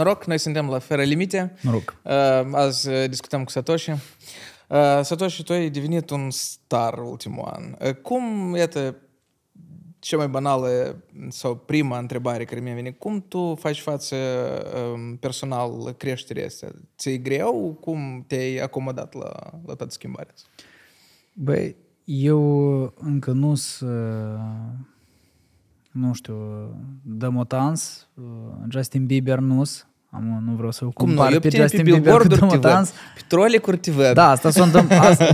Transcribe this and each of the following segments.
Noroc, noi suntem la Fără Limite. Noroc. Uh, azi uh, discutăm cu Satoshi. Uh, Satoshi, tu ai devenit un star ultimul an. Cum, iată, cea mai banală sau prima întrebare care mi-a venit, cum tu faci față um, personal creșterii astea? Ți-e greu? Cum te-ai acomodat la, la toată schimbarea asta? Băi, eu încă nu sunt, nu știu, demotans, Justin Bieber nu am, nu vreau să o Cum nu? Eu pe Justin Bieber cu te dans. Pe trolecuri te văd. Da, asta sunt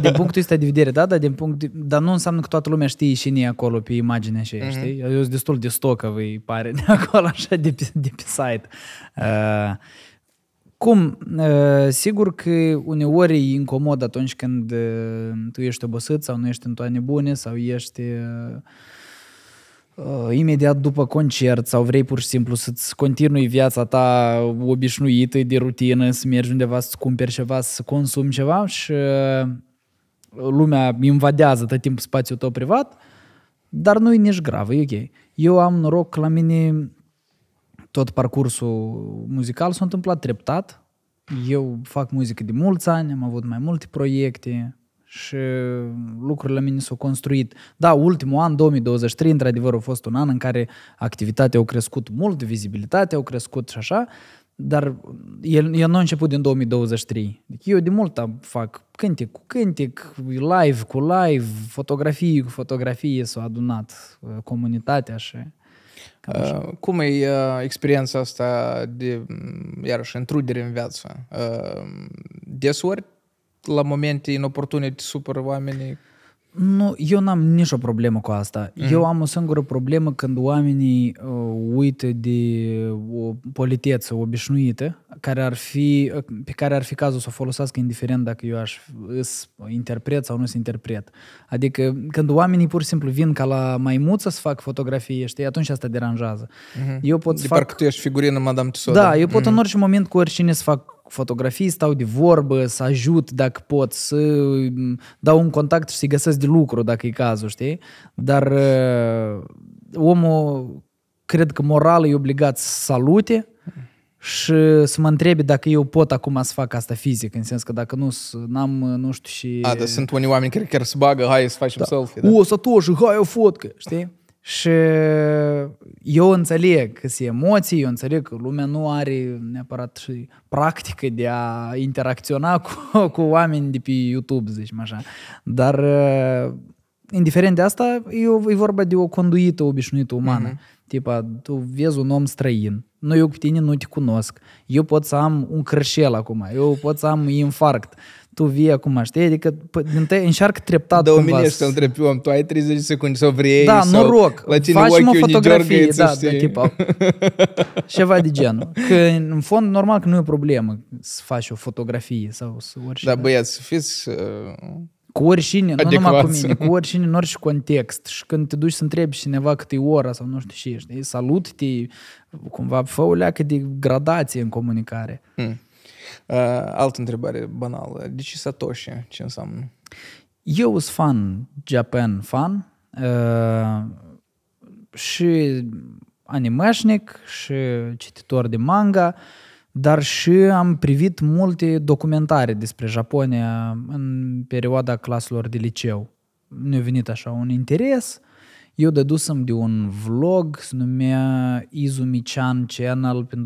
din punctul ăsta de vedere, da, dar, din punct de, dar nu înseamnă că toată lumea știe și ne acolo pe imagine și mm-hmm. știi? Eu sunt destul de stocă, vă pare, de acolo așa de pe, de pe site. Uh, cum? Uh, sigur că uneori e incomod atunci când uh, tu ești obosit sau nu ești în toane bune sau ești... Uh, Uh, imediat după concert sau vrei pur și simplu să-ți continui viața ta obișnuită, de rutină, să mergi undeva să cumperi ceva, să consumi ceva și uh, lumea invadează tot timpul spațiul tău privat, dar nu e nici grav, e ok. Eu am noroc la mine tot parcursul muzical s-a întâmplat treptat. Eu fac muzică de mulți ani, am avut mai multe proiecte, și um, lucrurile mine s-au construit. Da, ultimul an, 2023, într-adevăr, a fost un an în care activitatea a crescut mult, vizibilitatea a crescut și așa, dar el, el nu a început din 2023. Deci eu de mult fac cântec cu cântec, live cu live, fotografii cu fotografie s au adunat uh, comunitatea și... Uh, cum e uh, experiența asta de, mm, iarăși, întrudere în viață? Uh, desori la momente inoportune te supără oamenii? Nu, eu n-am nicio problemă cu asta. Mm. Eu am o singură problemă când oamenii uh, uită de uh, o politețe obișnuită care ar fi, uh, pe care ar fi cazul să o folosească indiferent dacă eu aș îs interpret sau nu sunt interpret. Adică când oamenii pur și simplu vin ca la maimuță să fac fotografie, știi, atunci asta deranjează. Mm-hmm. Eu pot de fac... parcă tu ești figurină Madame Tussauds. Da, da? eu pot mm-hmm. în orice moment cu oricine să fac fotografii, stau de vorbă, să ajut dacă pot, să mm, dau un contact și să-i găsesc de lucru dacă e cazul, știi? Dar uh, omul cred că moral e obligat să salute și să mă întrebe dacă eu pot acum să fac asta fizic, în sens că dacă nu am nu știu și... A, dar sunt unii oameni care chiar se bagă, hai să facem da. selfie. Da? O, să toși, hai o fotcă, știi? Și eu înțeleg că sunt emoții, eu înțeleg că lumea nu are neapărat și practică de a interacționa cu, cu oameni de pe YouTube, zici zicem așa. Dar, uh, indiferent de asta, e, e vorba de o conduită obișnuită umană. Mm-hmm. Tipa, tu vezi un om străin, nu eu cu tine nu te cunosc, eu pot să am un crășel acum, eu pot să am infarct tu vii acum, știi? Adică te înșarcă treptat Da, cumva. Dă-o să-l întrebi om, tu ai 30 de secunde să vrei da, sau... noroc, faci o fotografie, da, știi? de da, tipa, ceva de genul. Că în fond, normal că nu e o problemă să faci o fotografie sau să oricine. Da, da, băiat, să fiți... Uh... Cu oricine, adecvați. nu numai cu mine, cu oricine, în orice context. Și când te duci să întrebi cineva cât e ora sau nu știu ce, ești, Salut-te, cumva, fă o leacă de gradație în comunicare. Hmm. Uh, altă întrebare banală. De ce Satoshi? Ce înseamnă? Eu sunt fan Japan fan uh, și animeșnic și cititor de manga, dar și am privit multe documentare despre Japonia în perioada claselor de liceu. Mi-a venit așa un interes eu dedusem de un vlog, se numea Izu Mician Channel prin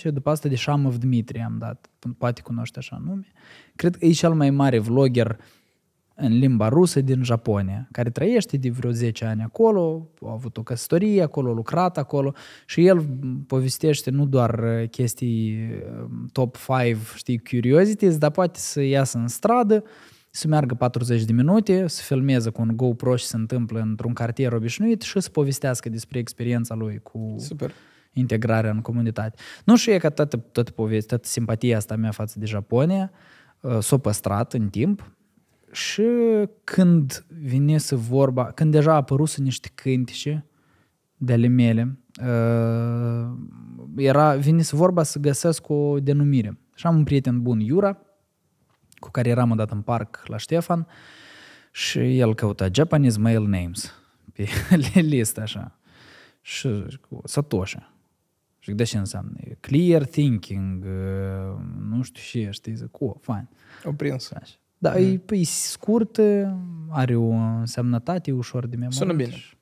2015-14, după asta de Shamov Dmitri am dat, poate cunoște așa nume. Cred că e cel mai mare vlogger în limba rusă din Japonia, care trăiește de vreo 10 ani acolo, a avut o căsătorie acolo, a lucrat acolo și el povestește nu doar uh, chestii um, top 5, știi, curiosities, dar poate să iasă în stradă, să meargă 40 de minute, să filmeze cu un GoPro și se întâmplă într-un cartier obișnuit și să povestească despre experiența lui cu Super. integrarea în comunitate. Nu și e că toată, toată povestea, toată simpatia asta mea față de Japonia uh, s-a păstrat în timp și când vine să vorba, când deja a apărut niște cântice de ale mele, uh, era, vine să vorba să găsesc o denumire. Și am un prieten bun, Iura, cu care eram odată în parc la Ștefan și el căuta Japanese male names pe listă așa. Și cu Satoshi. Și de ce înseamnă? Clear thinking, nu știu ce, știi, zic, o, fain. O prins. Așa. Da, mm. e, e mm-hmm. păi, scurt, are o însemnătate ușor de memorat. Sună bine. Și...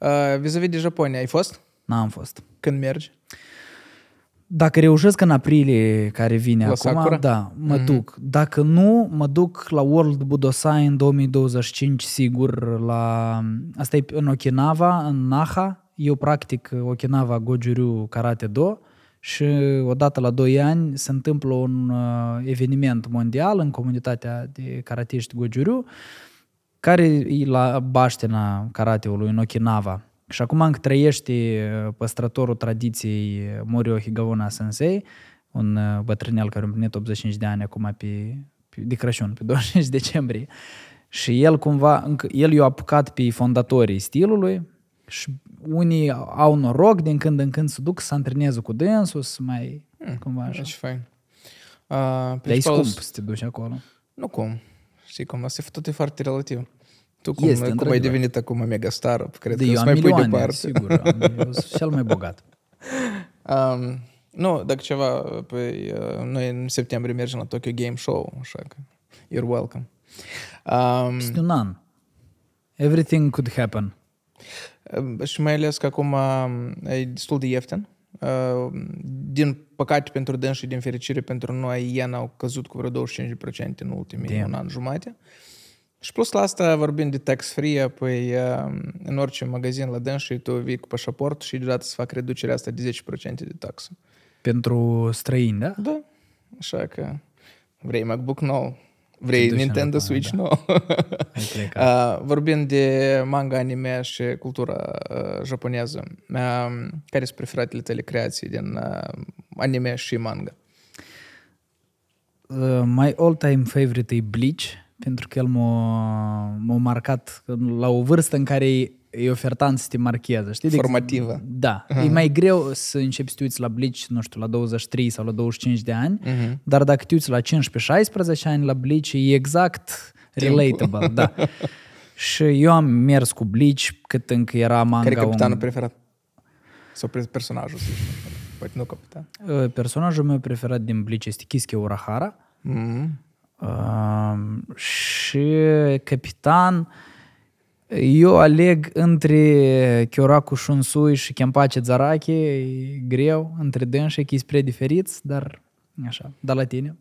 Uh, vis-a-vis de Japonia, ai fost? N-am fost. Când mergi? Dacă reușesc în aprilie care vine la acum, Sakura? da, mă mm-hmm. duc. Dacă nu, mă duc la World Budosai în 2025, sigur, la... Asta e în Okinawa, în Naha. Eu practic Okinawa goju Karate Do și odată la 2 ani se întâmplă un uh, eveniment mondial în comunitatea de karatești goju care e la baștena karateului în Okinawa. Și acum încă trăiește uh, păstrătorul tradiției Morio Higavona Sensei, un uh, bătrânel care a împlinit 85 de ani acum pe, pe, de Crăciun, pe 25 decembrie. Și el cumva, el i-a apucat pe fondatorii stilului și unii au noroc din când în când să duc să antreneze cu dânsul, să mai hmm, cumva așa. Deci fain. Uh, Dar e uh, scump să te duci acolo. Nu cum. Știi cum, asta e tot e foarte relativ. Tu cum, este, cum ai devenit acum megastar? Cred de că eu am mai milioane, pui departe. sigur. Am, eu sunt cel mai bogat. Um, nu, dacă ceva, păi, uh, noi în septembrie mergem la Tokyo Game Show, așa că you're welcome. Um, Peste un an. Everything could happen. Um, și mai ales că acum um, e destul de ieftin. Uh, din păcate pentru dâns și din fericire pentru noi, ien au căzut cu vreo 25% în ultimii Damn. un an jumate. Uh, și plus la asta, vorbind de tax-free, păi um, în orice magazin la și tu vii cu pașaport și deodată să fac reducerea asta de 10% de taxă. Pentru străini, da? Da. Așa că vrei MacBook nou, vrei Nintendo Switch da. nou. Uh, vorbind de manga, anime și cultura uh, japoneză, um, care sunt preferatele tale creații din uh, anime și manga? Uh, my all-time favorite e Bleach pentru că el m-a, m-a marcat la o vârstă în care e ofertant să te marcheze, știi? Deci, Formativă. Da. Uh-huh. E mai greu să începi să te uiți la Bleach, nu știu, la 23 sau la 25 de ani, uh-huh. dar dacă te uiți la 15-16 ani la Bleach, e exact Timpul. relatable, da. Și eu am mers cu Bleach cât încă era manga... Care e capitanul un... preferat? Sau personajul, să Poate nu capitan. Ă, personajul meu preferat din Bleach este Kiske Urahara. Mm-hmm și capitan eu aleg între Chioracu Shunsui și Kempache Zaraki, e greu, între dânsii, că e spre diferiți, dar așa, dar la tine.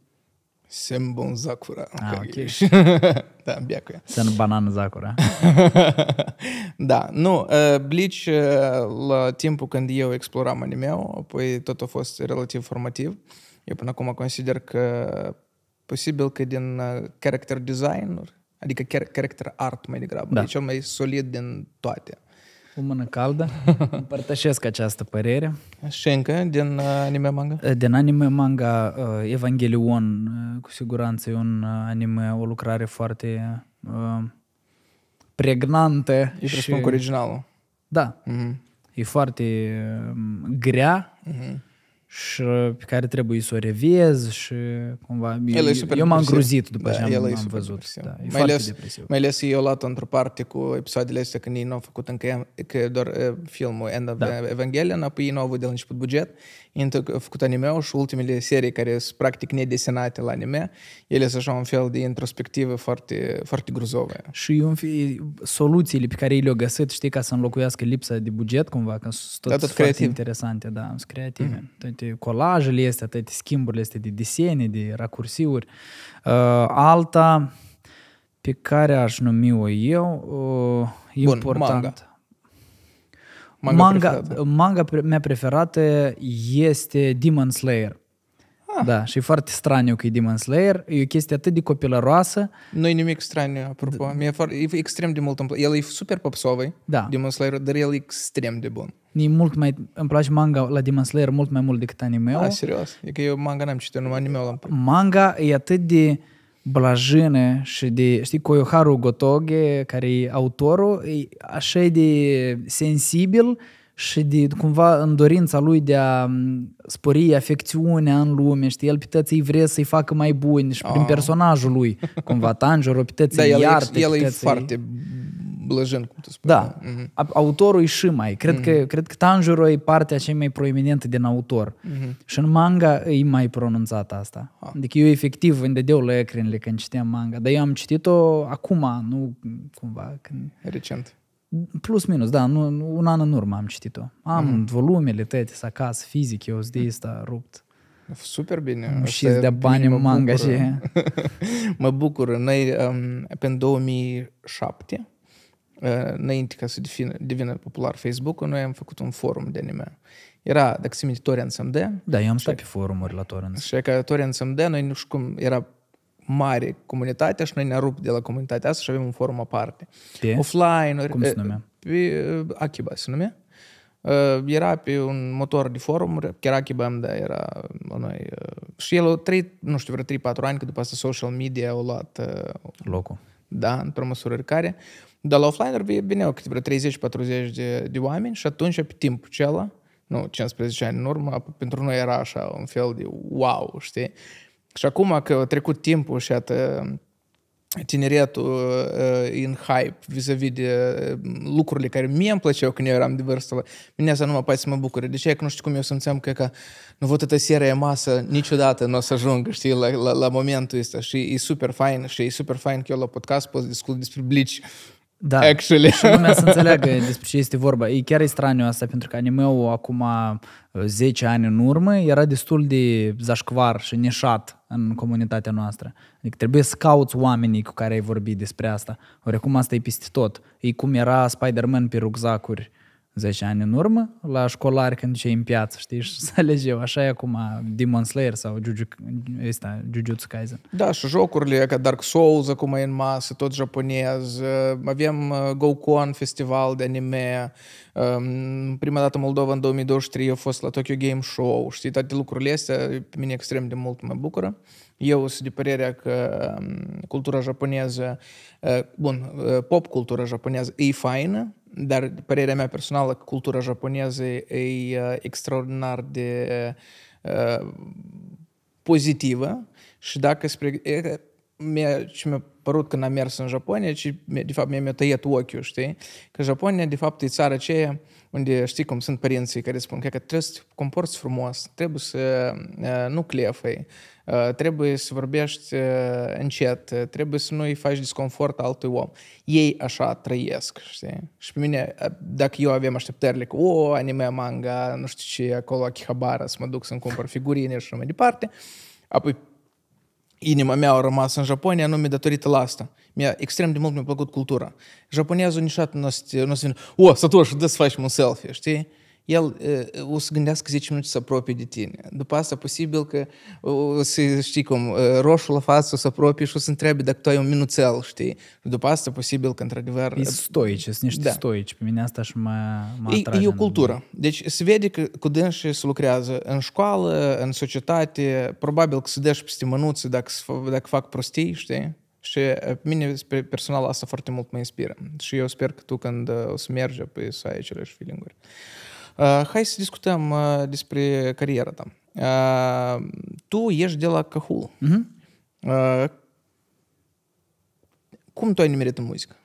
Sembon Zakura. Ah, ok. da, bia cu ea. banan Zakura. da, nu, uh, Bleach, uh, la timpul când eu exploram anime-ul, apoi tot a fost relativ formativ. Eu până acum consider că posibil că din uh, character design adică character art mai degrabă, da. e cel mai solid din toate. O mână caldă, împărtășesc această părere. Și încă, uh, uh, din anime manga? Din anime manga, Evangelion, cu siguranță e un anime, o lucrare foarte pregnantă. E și... cu originalul. Da. Mm-hmm. E foarte grea, mm-hmm și uh, pe care trebuie să o reviez și cumva... El eu, eu m-am gruzit după da, ce am, am văzut. Da, e mai ales, Mai ales eu luat într-o parte cu episoadele astea când ei nu au făcut încă că doar filmul End of da. Evangelion, apoi ei nu au avut de la început buget, ei au făcut anime și ultimele serii care sunt practic nedesenate la anime, ele sunt așa un fel de introspectivă foarte, foarte gruzovă. Și un fi, soluțiile pe care ei le-au găsit, știi, ca să înlocuiască lipsa de buget cumva, că sunt da, toți da, tot foarte interesante, da, sunt creative. Mm-hmm toate colajele este, toate schimburile este de desene, de racursiuri. Uh, alta pe care aș numi-o eu, uh, Bun, important. Manga. Manga, manga, preferată. manga mea preferată este Demon Slayer. Ah. Da, și e foarte straniu că e Demon Slayer, e o chestie atât de copilăroasă. Nu e nimic straniu, apropo. Da. E, foarte, e extrem de mult îmi El e super popsovai, da. Demon Slayer, dar el e extrem de bun. E mult mai, îmi place manga la Demon Slayer mult mai mult decât anime-ul. Da, serios. E că eu manga n-am citit, numai anime-ul am Manga e atât de blajine și de, știi, Koyoharu Gotoge, care e autorul, e așa de sensibil și de, cumva în dorința lui de a spori afecțiunea în lume, știi, el piteții vrea să-i facă mai buni și prin oh. personajul lui, cumva Tanjiro, piteții da, el iartă, el e foarte blăjân, cum tu spui. Da, mm-hmm. autorul e și mai. Cred, mm-hmm. că, cred că Tanjiro e partea cea mai proeminentă din autor. Mm-hmm. Și în manga e mai pronunțată asta. Ah. Adică eu efectiv îmi dădeau lăcrinile când citeam manga, dar eu am citit-o acum, nu cumva. Când... Recent. Plus minus, da, nu, un an în urmă am citit-o. Am mm-hmm. volumele tăteți acasă, fizic, eu de asta mhm. rupt. Super bine. Și de bani mă manga și... mă bucur. Noi, um, pe 2007, uh, înainte ca să devină, devină popular facebook noi am făcut un forum de anime. Era, dacă se minte, Torian Da, eu am stat pe forumuri la Torrents. Și că Torian noi nu știu cum, era mare comunitate și noi ne rup de la comunitatea asta și avem un forum aparte. Pe? Offline. Cum se numea? Pe uh, Akiba se numea. Uh, era pe un motor de forum, chiar Akibam, da, era la uh, noi. Și el, a trăit, nu știu, vreo 3-4 ani, că după asta social media au luat... Locul. Da, într-o măsură care. Dar la offline offliner veneau câte vreo 30-40 de, de oameni și atunci, pe timpul acela, nu, 15 ani în urmă, pentru noi era așa un fel de wow, știi? Și acum că a trecut timpul și atât tineretul uh, în hype vis-a-vis de uh, lucrurile care mie îmi plăceau când eu eram de vârstă. Mine asta nu mă poate să mă bucure. De ce că nu știu cum eu simțeam că, că nu văd atâta serie masă, niciodată nu o să ajung, știi, la, la, la momentul ăsta. Și e super fain și e super fain că eu la podcast pot discut despre blici da, actually. și lumea să înțeleagă despre ce este vorba. E chiar e straniu asta, pentru că anime-ul acum 10 uh, ani în urmă era destul de zașcvar și neșat în comunitatea noastră. Adică trebuie să cauți oamenii cu care ai vorbit despre asta. Ori acum asta e peste tot. E cum era Spider-Man pe rucsacuri Zeșani în urmă, la școlar când ce în piață, știi, și să alegeu. Așa e acum Demon Slayer sau Jujutsu, ăsta, Jujutsu Kaisen. Da, și jocurile ca Dark Souls acum e în masă, tot japonez. Uh, avem uh, GoCon, festival de anime. Um, prima dată Moldova în 2023 a fost la Tokyo Game Show. Știi, toate lucrurile astea pe mine extrem de mult mă bucură. Eu sunt de părerea că um, cultura japoneză, uh, bun, pop cultura japoneză e faină, dar pareremea personală cultura japoneză e extraordinar e, e, e, de uh, pozitivă și dacă spre... E, mie, ce mi-a părut când am mers în Japonia, ci de fapt mi-a tăiat ochiul, știi? Că Japonia, de fapt, e țara aceea uh, unde știi cum sunt părinții care spun că trebuie să te comporți frumos, trebuie să eh, nu clefăi, eh, trebuie să vorbești eh, încet, trebuie să nu-i faci disconfort altui om. Ei așa trăiesc, știi? Și pe mine, dacă eu avem așteptările că, o, anime, manga, nu știu ce, acolo, Akihabara, să mă duc să-mi cumpăr figurine și așa mai departe, apoi inima mea a rămas în Japonia anume datorită la asta. Mi-a extrem de mult mi-a plăcut cultura. Japonezul niciodată nu o să vină, o, Satoshi, dă să faci un selfie, știi? el o să gândească 10 minute să apropie de tine. După asta, posibil că o să știi cum, roșu la față o să apropie și o să întrebe dacă tu ai un minuțel, știi? După asta, posibil că, într-adevăr... E stoici, sunt niște da. stoici. Pe mine asta și mă, mă atrage. E, e o cultură. Mine. Deci se vede că cu dânsii se lucrează în școală, în societate, probabil că se și peste mânuțe dacă, dacă fac prostii, știi? Și pe mine personal asta foarte mult mă inspiră. Și eu sper că tu când o să mergi, să ai aceleași feeling-uri. Hai să discutăm despre carieră tam. Tu ești de la Cahul. Uh-huh. Cum tu ai nimerit în muzică?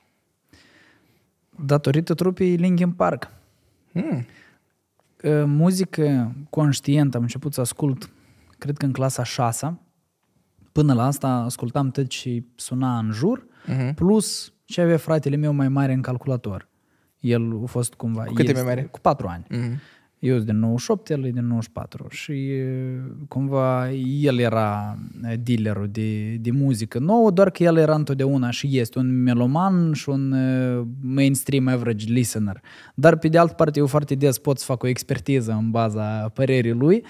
Datorită trupii Linkin Park. Hmm. Muzică conștientă am început să ascult, cred că în clasa 6 Până la asta ascultam tot ce suna în jur, uh-huh. plus ce avea fratele meu mai mare în calculator. El a fost cumva... Cu este, mai mare? Cu patru ani. Mm-hmm. Eu sunt din 98, el e din 94 și cumva el era dealerul de, de muzică nouă, doar că el era întotdeauna și este un meloman și un mainstream average listener. Dar pe de altă parte eu foarte des pot să fac o expertiză în baza părerii lui.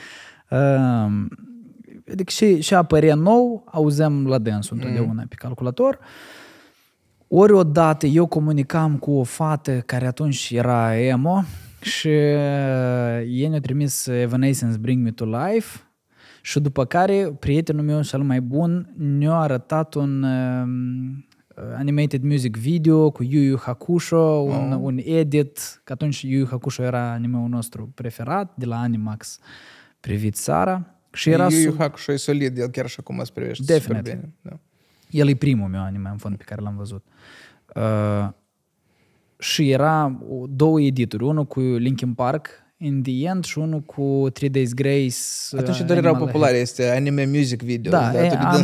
Ehm, adică și, și apărea nou, auzem la dânsul mhm. întotdeauna mm. pe calculator. Uh, ori odată eu comunicam cu o fată care atunci era emo și uh, ei ne-au trimis Evanescence Bring Me To Life și după care prietenul meu cel mai bun ne-a arătat un um, uh, animated music video cu Yu Yu Hakusho, un, oh. un edit, că atunci Yu Yu Hakusho era animeul nostru preferat de la Animax privit țara. Și era Yu Yu Hakusho e solid, el chiar și acum îți privește Definitiv. super bine. Da. El e primul meu anime în fond pe care l-am văzut. Uh, și era două edituri, unul cu Linkin Park In The End și unul cu 3 Days Grace. Uh, Atunci doar erau populare, este anime music video. Da,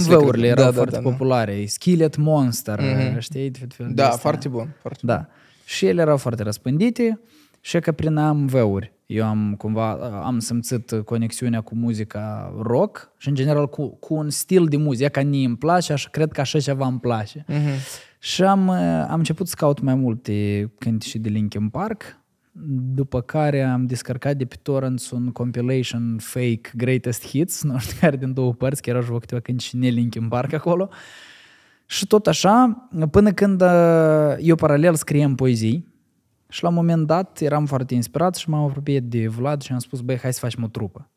da urile erau da, da, foarte da, da, populare. Da. Skillet Monster, mm-hmm. știi? Da, foarte bun. Foarte da. Bun. Și ele erau foarte răspândite și că prin AMV-uri. Eu am cumva, am simțit conexiunea cu muzica rock și în general cu, cu un stil de muzică care ni îmi place și cred că așa ceva îmi place. Uh-huh. Și am, eh, am început să caut mai multe cântici de Linkin Park, după care am descărcat de pe Torrents un compilation fake Greatest Hits, nu știu care din două părți, chiar vă câteva și ne Linkin Park acolo. Și tot așa, până când eh, eu paralel scriem poezii, și la un moment dat eram foarte inspirat și m-am apropiat de Vlad și am spus, băi, hai să facem o trupă.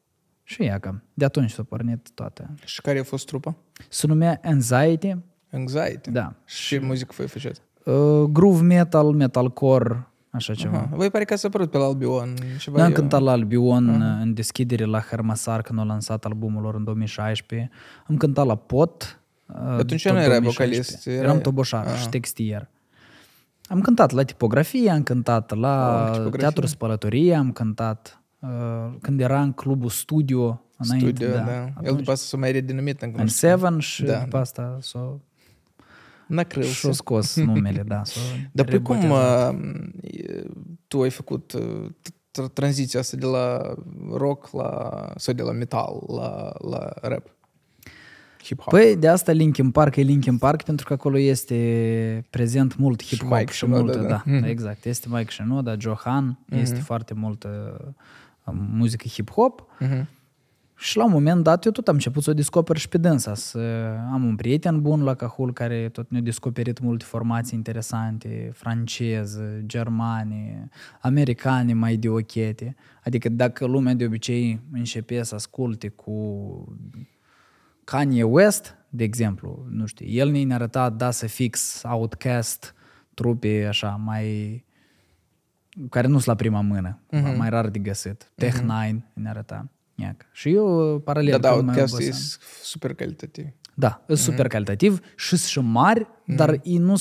Și ea că De atunci s-a pornit toate. Și care a fost trupa? Se numea Anxiety. Anxiety? Da. Și și muzică voi făceați? Uh, groove metal, metalcore, așa ceva. Uh-huh. Voi pare că ați apărut pe la Albion. ne am eu... cântat la Albion uh-huh. în deschidere la Hermasar când au lansat albumul lor în 2016. Am cântat la Pot. Uh, Atunci nu erai vocalist. Eram toboșar uh-huh. și textier. Am cântat la tipografie, am cântat la oh, teatru spălătorie, am cântat uh, când era în clubul Studio. Înainte, studio, da. da. Atunci, El după asta s-a mai redenumit în În Seven și da, după da. asta s-a Nacrâl. și a scos numele, da. Dar pe cum uh, tu ai făcut uh, tranziția asta de la rock la, sau de la metal la, la rap? hip-hop. Păi de asta Linkin Park e Linkin Park pentru că acolo este prezent mult hip-hop și, Mike și multă, da, da. Mm-hmm. exact. Este Mike Shinoda, Johan, mm-hmm. este foarte multă uh, muzică hip-hop. Mm-hmm. Și la un moment dat eu tot am început să o descoper și pe dânsa. Să am un prieten bun la Cahul care tot ne-a descoperit multe formații interesante, franceze, germane, americane mai de ochete. Adică dacă lumea de obicei începe să asculte cu Kanye West, de exemplu, nu știu, el ne-a arătat, da, să fix Outcast, trupe așa mai care nu sunt la prima mână, uh-huh. mai rar de găsit. Uh-huh. Tech Nine ne arăta. Iac. Și eu paralel da, da, e super calitativ. Da, e uh-huh. super calitativ și și mari, uh-huh. dar ei nu,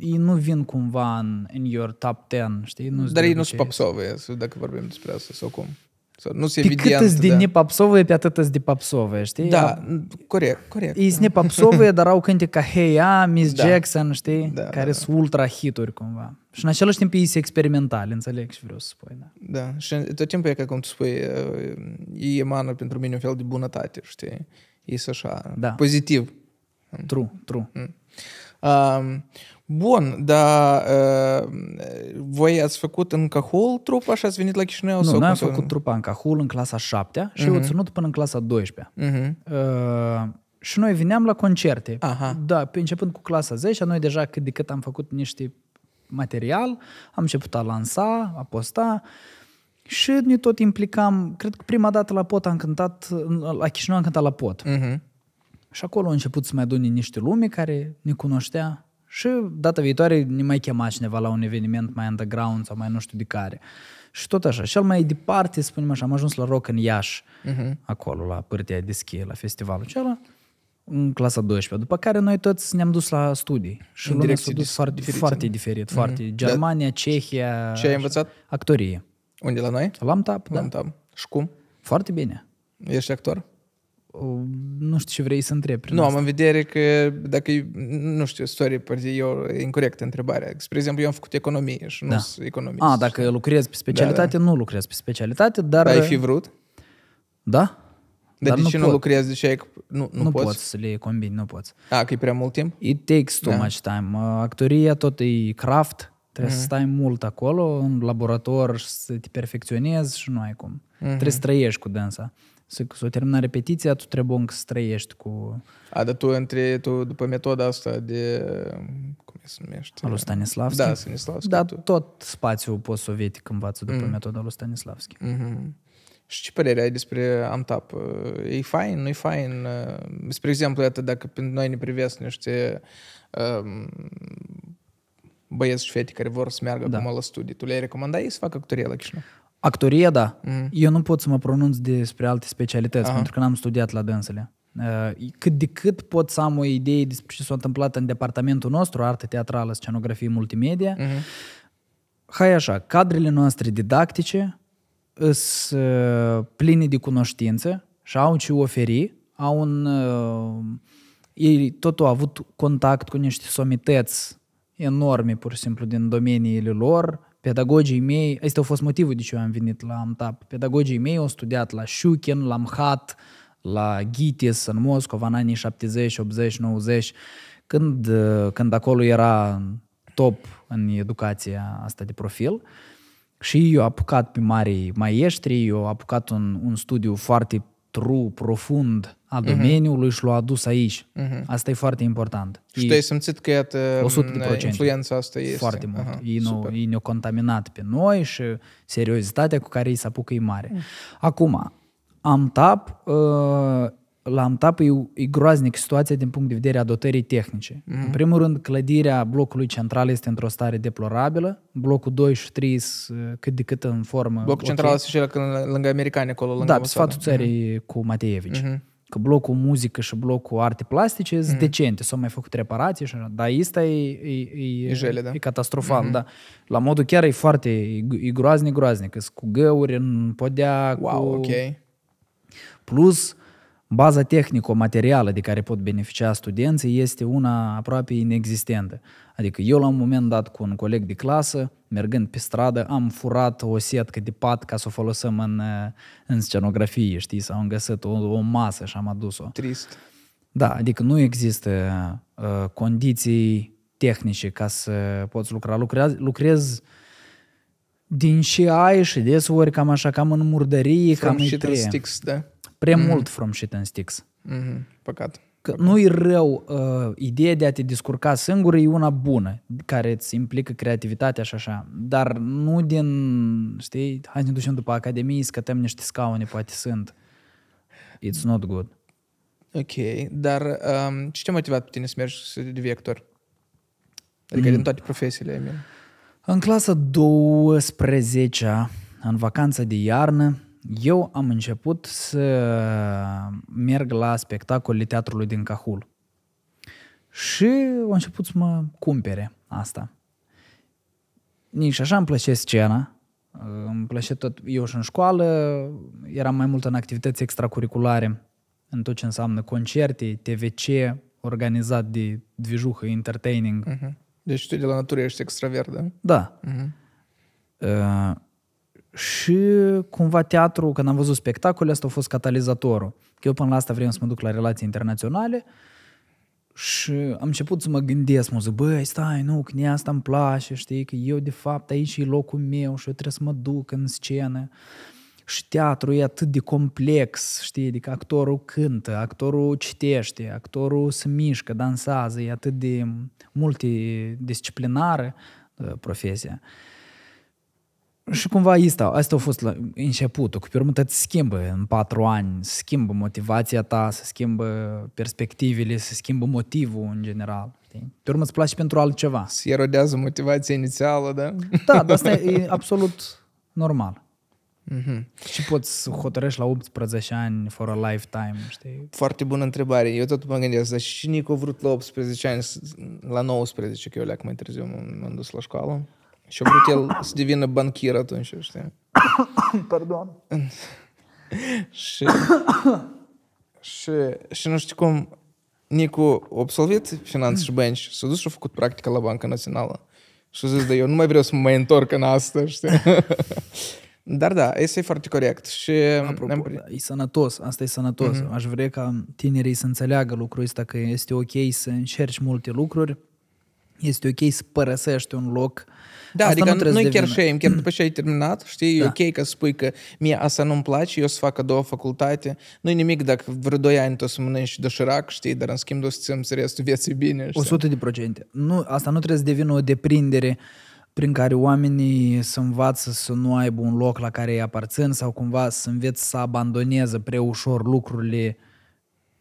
ei nu vin cumva în in your top 10, știi? Nu dar ei nu sunt popsove, dacă vorbim despre asta sau cum. Să nu se pe evident, cât da. de nepapsovă, pe atât de papsovă, știi? Da, corect, corect. Ei sunt nepapsovă, dar au cânte ca Hey A, Miss da. Jackson, știi? Da, Care da, da. sunt da. ultra hituri cumva. Și în același timp ei sunt experimentali, înțeleg și vreau să spui, da. Da, și tot timpul e ca cum tu spui, uh, ei emană pentru mine un fel de bunătate, știi? Ei sunt așa, da. pozitiv. True, true. Mm. Um, Bun, dar uh, voi ați făcut în Cahul trupa și ați venit la Chișinău? Nu, noi am făcut în... trupa în Cahul în clasa 7 și uh-huh. eu mhm. ținut până în clasa 12. Uh-huh. Mhm. Uh, și noi veneam la concerte. Aha. Da, începând cu clasa 10, noi deja cât de cât am făcut niște material, am început a lansa, a posta și ne tot implicam. Cred că prima dată la pot am cântat, la Chișinău am cântat la pot. Uh-huh. Și acolo a început să mai adune niște lume care ne cunoștea și data viitoare ne mai chema cineva la un eveniment mai underground sau mai nu știu de care. Și tot așa. Și al mai departe, spunem așa, am ajuns la rock în Iași, uh-huh. acolo, la pârtia de schi, la festivalul acela, în clasa 12. După care noi toți ne-am dus la studii. Și în lumea s-a dus foarte diferit, mhm. foarte, diferit, da. uh-huh. foarte. Germania, da. Cehia... Ce ai învățat? Actorie. Unde, la noi? La Amtap, da. Și cum? Foarte bine. Ești actor? nu știu ce vrei să întrebi. Nu, asta. am în vedere că dacă, nu știu, sorry, poate eu e incorrectă întrebarea. Spre exemplu, eu am făcut economie și da. nu sunt economist. A, dacă da, da. lucrezi pe specialitate, da, da. nu lucrez pe specialitate, dar... Dar ai fi vrut? Da. Dar, dar de nu ce pot. nu lucrezi? De ce ai... Nu, nu, nu poți? poți să le combini, nu poți. A, că e prea mult timp? It takes too da. much time. Uh, actoria tot e craft, trebuie mm-hmm. să mhm. stai mult acolo, în laborator, și să te perfecționezi și nu ai cum. Mm-hmm. Trebuie să trăiești cu dansa să, să o termină repetiția, tu trebuie încă să trăiești cu... A, dar tu, între, tu după metoda asta de... Cum se numește? Alu Stanislavski? Da, Stanislavski. Da, tu. tot spațiul post-sovietic învață după mm. metoda lui Stanislavski. Mm-hmm. Și ce părere ai despre AMTAP? E fain, nu e fain? Spre exemplu, iată, dacă noi ne privesc niște um, băieți și fete care vor să meargă da. la studii, tu le-ai recomandat ei să facă actorie la Chișinău? actorie, da. Mm-hmm. Eu nu pot să mă pronunț despre alte specialități, uh-huh. pentru că n-am studiat la dânsele. Uh, cât de cât pot să am o idee despre ce s-a întâmplat în departamentul nostru, artă teatrală, scenografie, multimedia. Mm-hmm. Hai așa, cadrele noastre didactice sunt uh, pline de cunoștință și au ce oferi, au un... Uh, ei totul au avut contact cu niște somități enorme, pur și simplu, din domeniile lor, Pedagogii mei, este a fost motivul de ce eu am venit la AMTAP. Pedagogii mei au studiat la Shukin, la MHAT, la Gitis în Moscova în anii 70, 80, 90, când, când acolo era top în educația asta de profil. Și eu apucat pe mari maieștri, eu apucat un, un studiu foarte true, profund a domeniului uh-huh. și l-a adus aici. Uh-huh. Asta e foarte important. Și tu ai simțit că, iată, 100%. influența asta este. Foarte mult. Aha, ei, nu, ei ne-au contaminat pe noi și seriozitatea cu care ei se apucă e mare. Uh-huh. Acum, am tap, uh, la AMTAP păi, e, e groaznic situația din punct de vedere a dotării tehnice. Mm-hmm. În primul rând, clădirea blocului central este într-o stare deplorabilă, blocul 2 și 3 uh, cât de cât în formă... Blocul okay. central este și lângă americani acolo, lângă Da, pe sfatul țării mm-hmm. cu Mateevici. Mm-hmm. Că blocul muzică și blocul arte plastice sunt mm-hmm. decente, s-au mai făcut reparații și așa, dar asta e, e, e, e, jele, da? e catastrofal, mm-hmm. da. La modul chiar e foarte, e, e groaznic, groaznic, cu găuri în podea, wow, cu... ok. Plus, Baza tehnico-materială de care pot beneficia studenții este una aproape inexistentă. Adică eu la un moment dat cu un coleg de clasă, mergând pe stradă, am furat o setcă de pat ca să o folosim în, eh, în scenografie, știi, sau am găsit o, o masă și am adus-o. Trist. Da, adică nu există uh, condiții tehnice ca să poți lucra. Lucrez, lucrez din și ai și ori cam așa, cam în murdărie, From cam și trei. Sticks, da? prea mm. mult from shit and sticks. Mm-hmm. Păcat. Că Păcat. nu-i rău, uh, ideea de a te descurca singur e una bună, care îți implică creativitatea și așa, dar nu din, știi, hai să ne ducem după Academie, scătăm niște scaune, poate sunt. It's not good. Ok, dar um, ce te-a motivat pe tine să mergi să devii actor? Adică mm. din toate profesiile, mele. În clasa 12 în vacanța de iarnă, eu am început să merg la spectacolele teatrului din Cahul. Și am început să mă cumpere asta. Nici așa îmi plăcea scena, îmi plăcea tot, eu și în școală, eram mai mult în activități extracurriculare, în tot ce înseamnă concerte, TVC, organizat de Dvijuhă Entertaining. Uh-huh. Deci tu de la natură ești extravert, da? Da. Uh-huh. Uh, și cumva teatru, când am văzut spectacole, asta a fost catalizatorul. Că eu până la asta vreau să mă duc la relații internaționale și am început să mă gândesc, mă zic, băi, stai, nu, că asta îmi place, știi, că eu de fapt aici e locul meu și eu trebuie să mă duc în scenă. Și teatru e atât de complex, știi, adică actorul cântă, actorul citește, actorul se mișcă, dansează, e atât de multidisciplinară uh, profesia. Și cumva asta, asta a fost la începutul, că pe urmă te schimbă în patru ani, se schimbă motivația ta, se schimbă perspectivele, se schimbă motivul în general. Pe urmă îți place pentru altceva. Se erodează motivația inițială, da? Da, dar asta e absolut normal. Mm-hmm. Și poți să hotărăști la 18 ani for a lifetime, știi? Foarte bună întrebare. Eu tot mă gândesc, dar și Nico a vrut la 18 ani, la 19, că eu leac mai târziu m-am dus la școală. Și-a vrut el să devină banchier atunci, știi? Pardon. și, și, și nu știu cum Nicu a absolvit finanțe și bănci și s-a dus și a făcut practică la Banca Națională. Și a zis, da, eu nu mai vreau să mă mai întorc în asta, știi? Dar da, este foarte corect. Și Apropo, am... da, e sănătos, asta e sănătos. Mm-hmm. Aș vrea ca tinerii să înțeleagă lucrul ăsta, că este ok să încerci multe lucruri, este ok să părăsești un loc da, asta adică nu, nu chiar și chiar după ce ai terminat, știi, da. e ok că spui că mie asta nu-mi place, eu să fac a doua facultate, nu-i nimic dacă vreo doi ani tu să mănânci doșărac, știi, dar în schimb o să ți restul vieții bine. Știi? 100 de procente. Nu, asta nu trebuie să devină o deprindere prin care oamenii să învață să nu aibă un loc la care îi aparțin sau cumva să înveți să abandoneze prea ușor lucrurile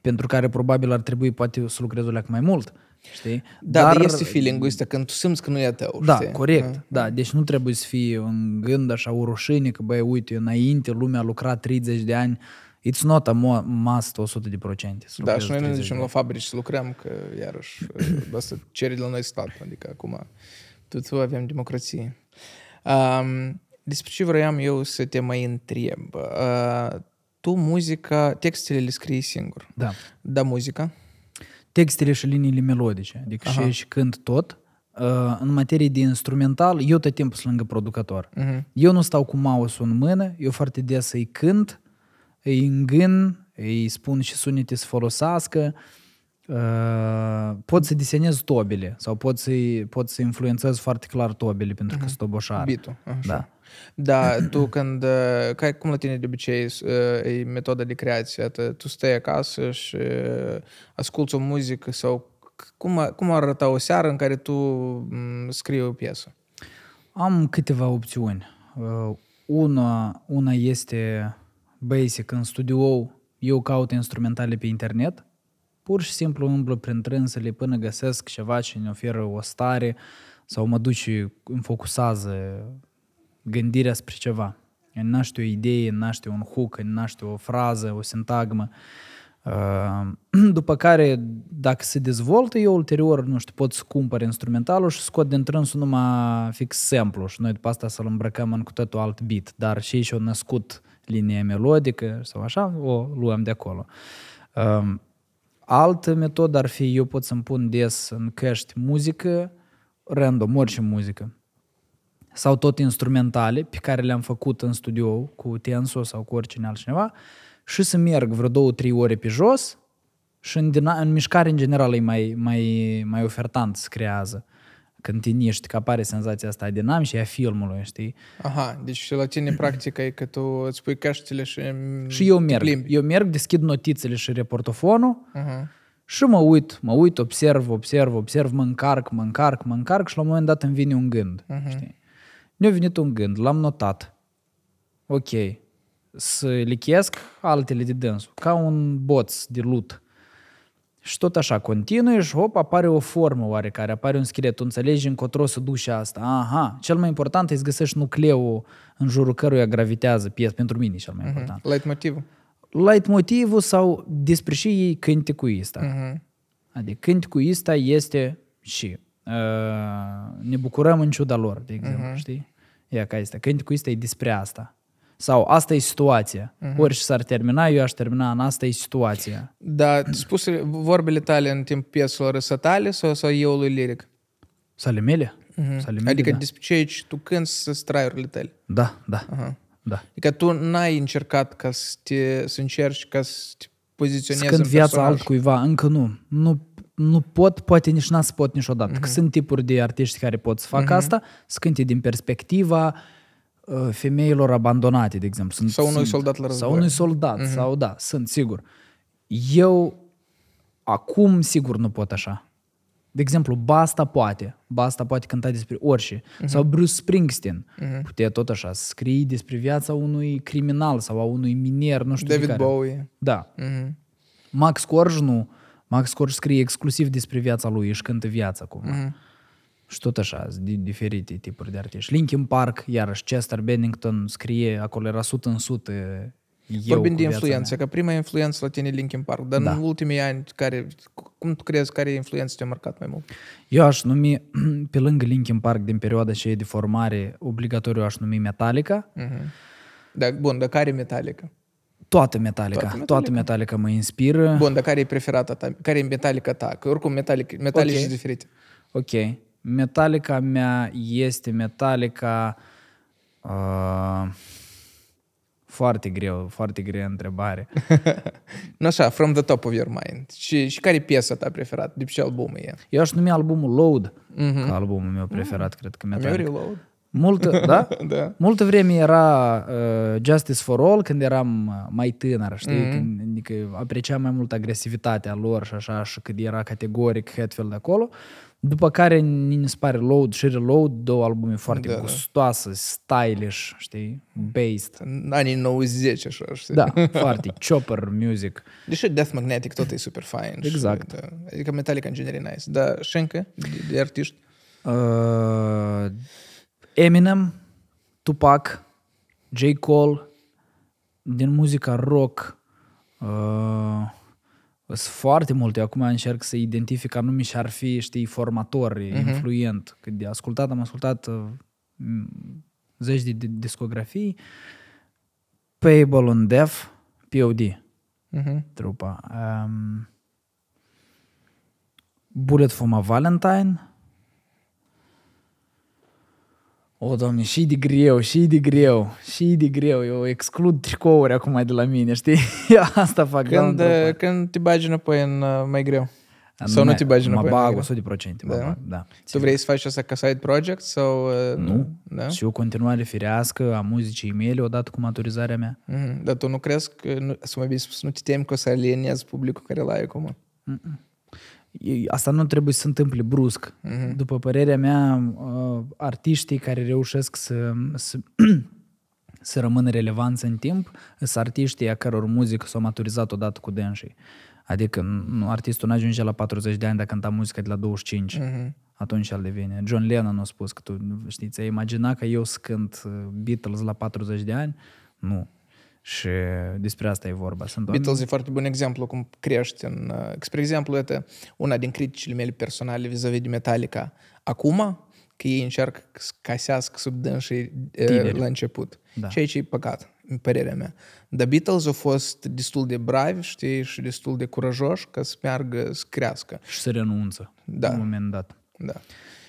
pentru care probabil ar trebui poate să lucrezi o mai mult. Mm. Știi? Da, dar, dar este feeling-ul ăsta când tu simți că nu e a tău. Da, știi? corect. Da. da, deci nu trebuie să fie un gând așa o rușine că, băi, uite, înainte lumea a lucrat 30 de ani It's not a must 100%. Da, și noi ne zicem la fabrici să lucrăm, că iarăși să ceri de la noi stat. Adică acum tot avem democrație. Um, despre ce vroiam eu să te mai întreb? Uh, tu muzica, textele le scrii singur. Da. Da, muzica? textele și liniile melodice, adică Aha. și, și cânt tot. Uh, în materie de instrumental, eu tot timpul sunt lângă producător. Uh-huh. Eu nu stau cu mouse în mână, eu foarte des îi cânt, îi îngân, îi spun și sunete să folosească, uh, pot să disenez tobile sau pot să-i, pot să influențez foarte clar tobile pentru uh-huh. că mhm. sunt oboșar. Bitul, așa. Da. Da, tu când, uh, ca, cum la tine de obicei uh, e metoda de creație? Tu stai acasă și uh, asculți o muzică sau cum, cum arăta o seară în care tu mm, scrii o piesă? Am câteva opțiuni. Una, una este basic, în studio eu caut instrumentale pe internet, pur și simplu umblu prin trânsele până găsesc ceva ce ne oferă o stare sau mă duc și îmi focusează gândirea spre ceva. Îmi naște o idee, îmi naște un hook, îmi naște o frază, o sintagmă. Uh, după care, dacă se dezvoltă, eu ulterior, nu știu, pot să cumpăr instrumentalul și scot din trânsul numai fix simplu și noi după asta să-l îmbrăcăm în cu totul alt beat. Dar și și o născut linie melodică sau așa, o luăm de acolo. Um, Altă metodă ar fi, eu pot să-mi pun des în căști muzică, random, orice muzică sau tot instrumentale pe care le-am făcut în studio cu Tenso sau cu oricine altcineva și să merg vreo două, trei ore pe jos și în, din, în mișcare în general e mai, mai, mai ofertant se creează când te niști, că apare senzația asta dinamică a filmului, știi? Aha, deci la tine practica e că tu îți pui căștile și Și eu merg, plimbi. eu merg, deschid notițele și reportofonul uh-huh. și mă uit, mă uit, observ, observ, observ, mă încarc, mă încarc, mă încarc și la un moment dat îmi vine un gând, uh-huh. știi? Mi-a venit un gând, l-am notat. Ok, să lichesc altele de dânsul, ca un boț de lut. Și tot așa, continui și hop, apare o formă oarecare, apare un schelet, tu înțelegi încotro să duci asta. Aha, cel mai important e să găsești nucleul în jurul căruia gravitează piesa, pentru mine cel mai uh-huh. important. Light motivul. Light motivul sau despre și ei cântecul ăsta. Uh-huh. Adică cântecul este și Uh, ne bucurăm în ciuda lor, de exemplu, uh-huh. știi? Ia ca este. cu ăsta e despre asta. Sau asta e situația. Uh-huh. Ori și s-ar termina, eu aș termina în asta e situația. Da, spuse vorbele tale în timp pieselor tale sau, sau eu lui liric? Sale mele? Uh-huh. adică da. despre ce ce tu când să straiurile tale. Da, da. Uh-huh. da. Adică tu n-ai încercat ca să, te, să încerci ca să te poziționezi Când în viața altcuiva, încă nu. Nu nu pot, poate nici n-ați pot niciodată. Uh-huh. Că mhm. sunt tipuri de artiști care pot să facă uh-huh. asta, să din perspectiva uh, femeilor abandonate, de exemplu. Sunt, sau unui soldat la război. Sau unui soldat, uh-huh. sau da, sunt, sigur. Eu acum sigur nu pot așa. De exemplu, Basta poate. Basta poate cânta despre orice. Uh-huh. Sau Bruce Springsteen. Uh-huh. Putea tot așa scrie despre viața unui criminal sau a unui minier, nu știu David de care. Bowie. Da. Uh-huh. Max Corj nu Max Corch scrie exclusiv despre viața lui, își cântă viața cumva. Mm-hmm. Și tot așa, diferite tipuri de artiști. Linkin Park, iarăși, Chester Bennington scrie, acolo era 100% eu Vorbim de influență, mea. că prima influență la tine Linkin Park, dar da. în ultimii ani, care, cum tu crezi, care influență te-a marcat mai mult? Eu aș numi, pe lângă Linkin Park, din perioada aceea de formare, obligatoriu aș numi Metallica. Uh-huh. Da, bun, dar care Metallica? Toată Metallica, toată Metallica, toată mă inspiră. Bun, dar care e preferata ta? Care e Metallica ta? Că oricum Metallica, Metallica okay. sunt diferite. Ok. Metallica mea este Metallica... Uh, foarte greu, foarte grea întrebare. nu așa, from the top of your mind. Și, și care e piesa ta preferată? De ce albumul e? Eu aș numi albumul Load mm-hmm. ca albumul meu preferat, mm. cred că Metallica. Very Load. Multă, da? da. Multă vreme era uh, Justice for All când eram uh, mai tânăr, știi? Mm-hmm. Când, adică apreciam mai mult agresivitatea lor și așa și cât era categoric Hetfield acolo. După care ni se pare Load și Reload, două albume foarte da, da. gustoase, da. stylish, știi? Based. În anii 90 așa, știi? Da, foarte. Chopper music. Deși deci Death Magnetic tot e super fine. Exact. Și, da. Adică Metallica în genere nice. Dar Schenke, de, de artiști? Uh, Eminem, Tupac, J. Cole, din muzica rock, uh, sunt foarte multe. Acum încerc să identific anumit și ar fi, știi, formator, uh-huh. Mhm. influent. Că de ascultat am ascultat uh, zeci de, discografii. Payable on Deaf, POD, uh-huh. Mhm. trupa. Um, Bullet for my Valentine, o, oh, doamne, și de greu, și de greu, și de greu. Eu exclud tricouri acum de la mine, știi? Eu asta fac. Când, uh, când te bagi înapoi în uh, mai greu? Anume, sau nu te bagi înapoi? Mă bag 100%. Procent, da? Bag, da. Tu vrei să faci asta ca side project? sau uh, Nu. Da? Și o continuare firească a muzicii mele odată cu maturizarea mea. Mm-hmm. Dar tu nu crezi că, nu, să mai bine spus, nu te temi că o să aliniezi publicul care l-ai acum? Mm-mm asta nu trebuie să se întâmple brusc. Uh-huh. După părerea mea, uh, artiștii care reușesc să, să, să rămână relevanți în timp sunt artiștii a căror muzică s-a maturizat odată cu dânsii. Adică artistul nu ajunge la 40 de ani dacă cânta muzică de la 25. Uh-huh. Mhm. Atunci al devine. John Lennon a spus că tu, știi, ți-ai imagina că eu scând uh, Beatles la 40 de ani? Nu și despre asta e vorba. Sunt Beatles e foarte bun exemplu cum crești în... Uh, spre exemplu, este una din criticile mele personale vis-a-vis de Metallica. Acum, că ei încearcă să casească sub dânsii uh, la început. Da. Ceea ce e păcat, în părerea mea. Dar Beatles au fost destul de bravi, știi, și destul de curajoși ca să meargă să crească. Și să renunță da. un moment dat. Da.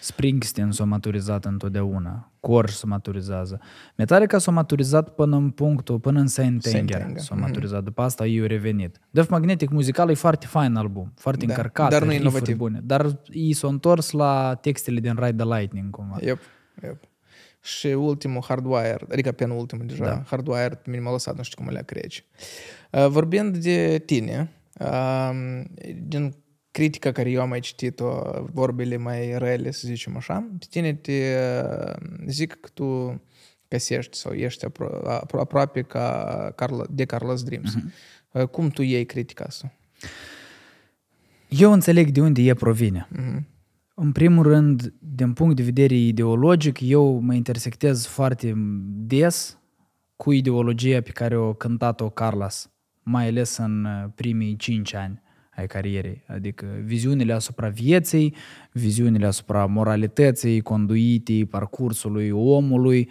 Springsteen s-a maturizat întotdeauna, Corș s-a maturizează. Metallica s-a maturizat până în punctul, până în Saint Anger s-a maturizat. Mm-hmm. După asta eu revenit. Death Magnetic muzical e foarte fain album, foarte da, încărcat, dar nu inovativ. bune. Dar i s-au întors la textele din Ride the Lightning cumva. Yep, yep. Și ultimul, Hardwire, adică pe ultimul deja, da. Hardwire pe mine m-a lăsat, nu știu cum alea creci. Uh, vorbind de tine, um, din critica care eu am mai citit-o, vorbele mai rele, să zicem așa, pe tine te uh, zic că tu găsești sau ești apro- apro- aproape ca Carlo- de Carlos Dreams. Uh-huh. Cum tu iei critica asta? Eu înțeleg de unde e provine. Uh-huh. În primul rând, din punct de vedere ideologic, eu mă intersectez foarte des cu ideologia pe care o cântat-o Carlos, mai ales în uh, primii cinci ani ai carierei, adică viziunile asupra vieții, viziunile asupra moralității, conduitei, parcursului omului,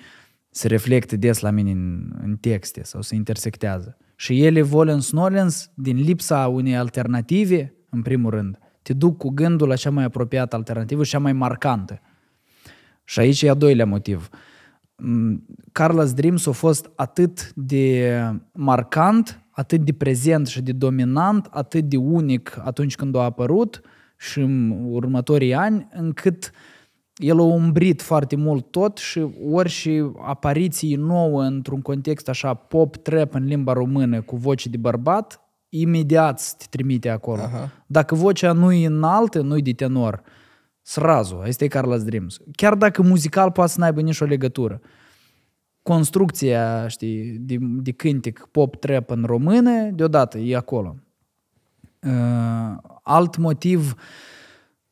se reflectă des la mine în, în texte sau se intersectează. Și ele, volens nolens, din lipsa unei alternative, în primul rând, te duc cu gândul la cea mai apropiată alternativă și cea mai marcantă. Și aici e a doilea motiv. Mm, Carlos Dreams a fost atât de marcant atât de prezent și de dominant, atât de unic atunci când a apărut și în următorii ani, încât el a umbrit foarte mult tot și ori și apariții nouă într-un context așa pop-trap în limba română cu voce de bărbat, imediat te trimite acolo. Aha. Dacă vocea nu e înaltă, nu e de tenor, srazu, este Carlos Dreams. Chiar dacă muzical poate să n-aibă nicio legătură construcția, știi, de, de cântec pop-trap în română, deodată e acolo. Uh, alt motiv,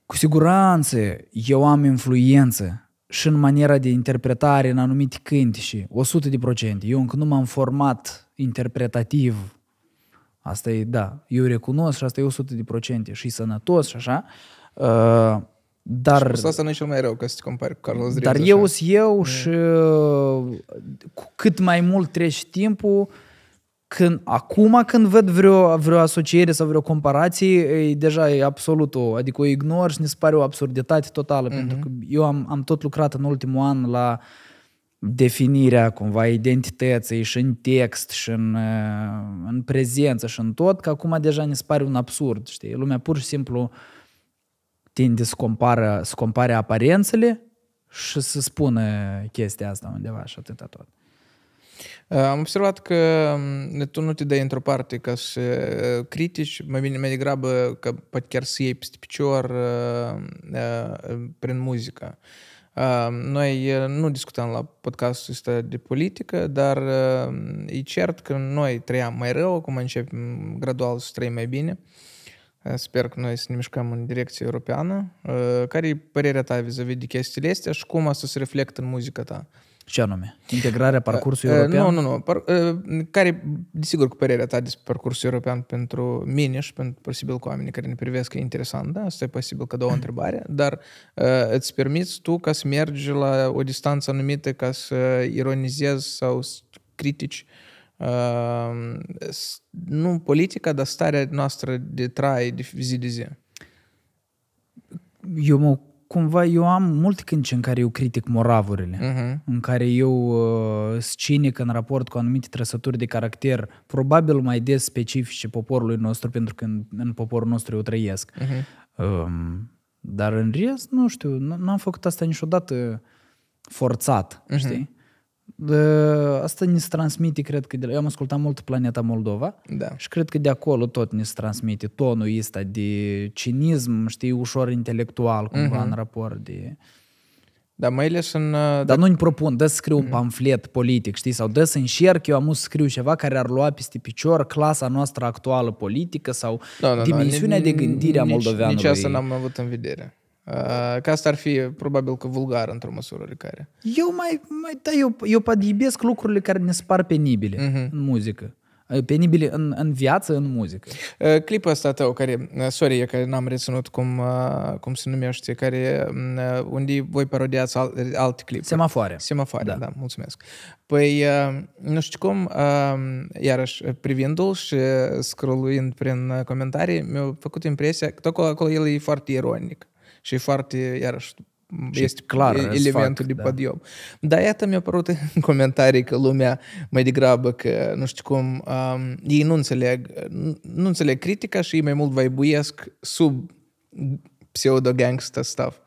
cu siguranță, eu am influență și în maniera de interpretare în anumite cântici, 100%. de Eu încă nu m-am format interpretativ. Asta e, da, eu recunosc și asta e 100% de și sănătos și așa. Uh, dar, și asta nu e cel mai rău, că să te compari cu Carlos Dreams. Dar eu sunt eu și uh, cu cât mai mult treci timpul, când, acum când văd vreo, vreo asociere sau vreo comparație, e, deja e absolut o, adică o ignor și ne se pare o absurditate totală, uh-huh. pentru că eu am, am tot lucrat în ultimul an la definirea cumva identității și în text și în, uh, în prezență și în tot, că acum deja ne se pare un absurd, știi? Lumea pur și simplu uh, tinde să, compară, să compare aparențele și să spună chestia asta undeva și atâta tot. Uh, am observat că mm, tu nu te dai într-o parte ca să critici, mai bine mai degrabă că poate chiar să iei peste picior uh, uh, prin muzică. Uh, noi uh, nu discutam la podcastul ăsta de politică, dar uh, e cert că noi trăiam mai rău, acum începem gradual să trăim mai bine. Uh, Э, спиркну из немешкам дирекции Europeană, care e părerea ta vis-a-vis de chestiile astea și cum asta se reflectă în muzica ta? Ce anume? Integrarea parcursului european? Nu, nu, nu. Par, care, desigur, cu părerea ta despre parcursul european pentru mine și pentru posibil cu oamenii care ne privesc e interesant, da? Asta e posibil ca două întrebare, dar îți permiți tu ca să mergi la o distanță anumită ca să ironizezi sau să critici uh, Ehm, nu politica, dar starea noastră de trai de zi de zi. Eu mă cumva eu am multe cânci în care eu critic moravurile, uh-huh. în care eu uh, cinic în raport cu anumite trăsături de caracter, probabil mai des specifice poporului nostru, pentru că în, în poporul nostru eu trăiesc. Uh-huh. Um, dar în rest, nu știu, n-am făcut asta niciodată forțat, uh-huh. știi? asta ne se transmite, cred că, de la, eu am ascultat mult Planeta Moldova da. și cred că de acolo tot ne se transmite tonul ăsta de cinism, știi, ușor intelectual, cumva, uh-huh. în mhm. raport de... Da mai ales în... Uh, Dar dacă... nu-mi propun, dă să scriu mm-hmm. un mhm. pamflet politic, știi, sau dă să încerc, eu am să scriu ceva care ar lua peste picior clasa noastră actuală politică sau da, da, da dimensiunea da, da. de gândire a moldoveanului. Nici asta n-am avut în vedere. Uh, că asta ar fi probabil că vulgar într-o măsură care. Eu mai, mai da, eu, eu iubesc lucrurile care ne spar penibile uh-huh. în muzică. Uh, penibile în, în viață, în muzică. Uh, clipul ăsta tău, care, sorry, eu care n-am reținut cum, cum se numește, care, um, unde voi parodiați al, alte clipuri. Semafoare. Semafoare, da. da, mulțumesc. Păi, nu știu cum, um, iarăși, privindu-l și scrolluind prin comentarii, mi-a făcut impresia că acolo, acolo el e foarte ironic și e foarte, iarăși, și este clar elementul de da. padiom. Dar iată mi-a părut în comentarii că lumea mai degrabă că, nu știu cum, um, ei nu înțeleg, nu înțeleg critica și ei mai mult vaibuiesc sub pseudo-gangsta stuff.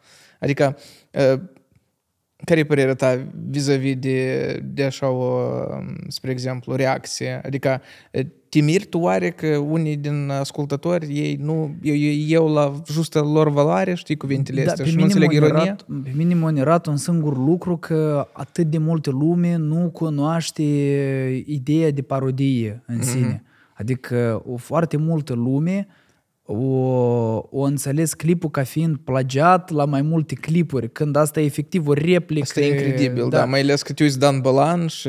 Adică, uh, care e părerea ta vis-a-vis de, de așa o, spre exemplu, reacție? Adică, ă, Timir tu oare că unii din ascultători, ei nu, eu, eu la justă lor valoare, știi cuvintele da, astea și nu înțeleg ironia? Rat, pe mine m-a un singur lucru că atât de multe lume nu cunoaște ideea de parodie în mm-hmm. sine. Adică o, foarte multă lume o, o înțeles clipul ca fiind plagiat la mai multe clipuri, când asta e efectiv o replică. Asta e incredibil, da. da. Mai ales că tu ești Dan Balan și...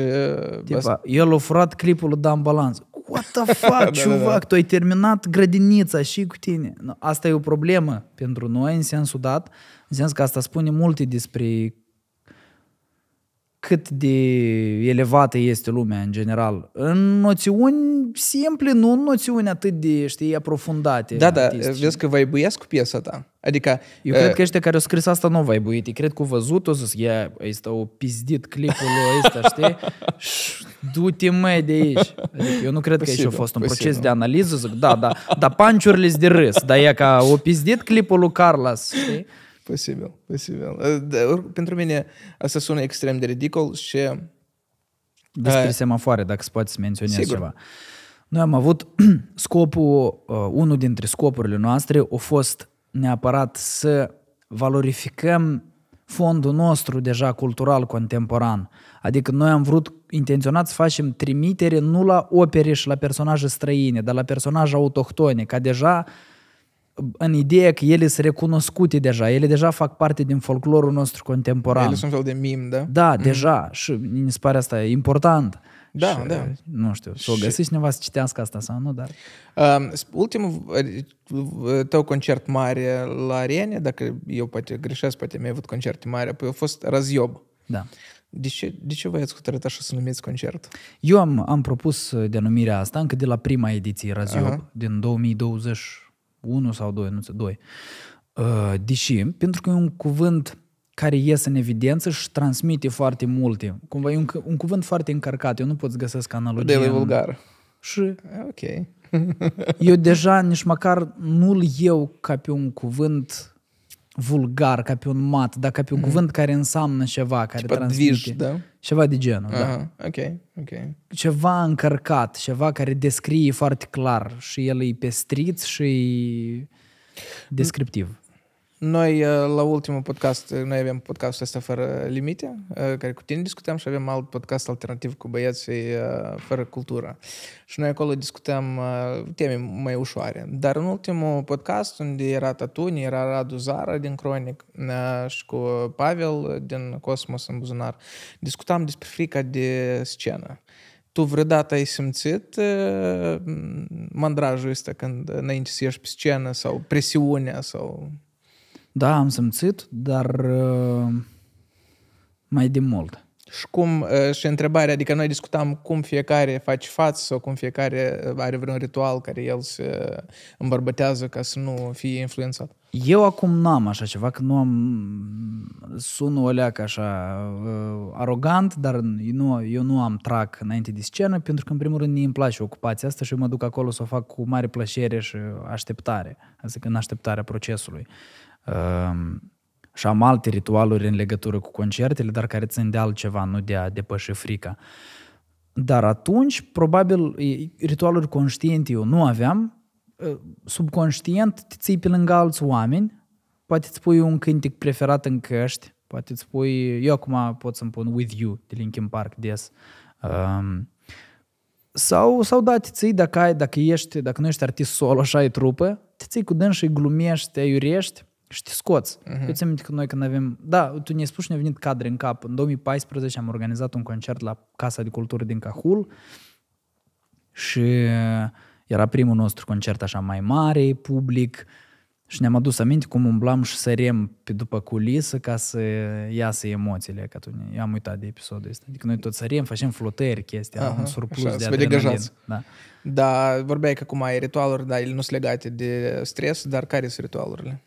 Tipa, asta... el a furat clipul lui Dan Balan. What the fuck, ciuvac, tu ai terminat grădinița și cu tine. Asta e o problemă pentru noi în sensul dat, în sensul că asta spune multe despre cât de elevată este lumea în general, în noțiuni simple, nu în noțiuni atât de, știi, aprofundate. Da, da, artistice. vezi că ibuiesc cu piesa ta. Adică... Eu uh, cred că ăștia care au scris asta nu au ibuit. Eu cred că au văzut, au zis, ia, ăsta o pizdit clipul ăsta, știi? du-te mai de aici. Adică eu nu cred posibil, că aici a fost un posibil. proces de analiză, zic, da, da, dar panciurile de râs, dar e ca o pizdit clipul lui Carlos, știi? Posibil, posibil. Eh, dar, pentru mine asta sună extrem de ridicol și... Eh, Despre uh, semafoare, dacă poate să menționez sigur. ceva. Noi am avut scopul, eh, unul dintre scopurile noastre a fost neapărat să valorificăm fondul nostru deja cultural contemporan. Adică noi am vrut intenționat să facem trimitere nu la opere și la personaje străine, dar la personaje autohtone, ca deja în ideea că ele sunt recunoscute deja, ele deja fac parte din folclorul nostru contemporan. Ele sunt un fel de mim, da? Da, mm-hmm. deja. Și mi se pare asta important. Da, și, da. Nu știu, să o găsești cineva să citească asta sau nu, dar... Um, ultimul uh, tău concert mare la arene, dacă eu poate greșesc, poate mi-ai avut concerte mari, păi apoi a fost Raziob. Da. De ce, de ce v ați hotărât așa să numiți concert? Eu am, am propus uh, denumirea asta încă de la prima ediție Raziop, uh-huh. din 2020 1 sau 2, nu știu, 2. Uh, deși, pentru că e un cuvânt care iese în evidență și transmite foarte multe. Cumva e un, un cuvânt foarte încărcat. Eu nu pot să găsesc analogie. De vulgar. Și... Ok. eu deja nici măcar nu-l eu ca pe un cuvânt vulgar, ca pe un mat, dar ca pe un mm-hmm. cuvânt care înseamnă ceva, care Tipa transmite. Dviș, da? Ceva de genul, da. Aha, da. Ok, ok. Ceva încărcat, ceva care descrie foarte clar și el e pestriț și descriptiv. Noi, uh, la ultimul podcast, uh, noi avem podcastul ăsta fără limite, uh, care cu tine discutăm și avem alt podcast alternativ cu băieții fără cultură. Și noi acolo discutăm teme mai ușoare. Dar în ultimul podcast, unde era Tatuni, era Radu Zara din Cronic și cu Pavel din Cosmos în buzunar, discutam despre frica de scenă. Tu vreodată ai simțit mandrajul ăsta când înainte să ieși pe scenă sau presiunea sau... Da, am simțit, dar uh, mai de mult. Și cum, uh, și întrebarea, adică noi discutam cum fiecare face față sau cum fiecare uh, are vreun ritual care el se îmbărbătează ca să nu fie influențat. Eu acum n-am așa ceva, că nu am sunul alea ca așa arogant, dar nu, eu nu am trac înainte de scenă, pentru că în primul rând îmi place ocupația asta și eu mă duc acolo să o fac cu mare plăcere și așteptare, adică în așteptarea procesului. Uh, Ehm, și am alte ritualuri în legătură cu concertele, dar care țin de altceva, nu de a depăși frica. Dar atunci, probabil, ritualuri conștiente eu nu aveam, subconștient te ții pe lângă alți oameni, poate îți pui un cântec preferat în căști, poate îți pui, eu acum pot să-mi pun With You de Linkin Park des, um, sau, sau da, te ții dacă, ai, dacă ești, dacă nu ești artist solo, așa e trupă, te ții cu dâns și glumești, te iurești, și te scoți. Uh-huh. Eu ți că noi când avem... Da, tu ne-ai spus și ne a venit cadre în cap. În 2014 am organizat un concert la Casa de Cultură din Cahul și era primul nostru concert așa mai mare, public și ne-am adus aminte cum umblam și sărem pe după culisă ca să iasă emoțiile. Că atunci eu am uitat de episodul ăsta. Adică noi tot sărem, facem flotări, chestia, Aha, un surplus așa, de adrenalin. Da. da, vorbeai că cum ai ritualuri, dar ele nu sunt legate de stres, dar care sunt ritualurile?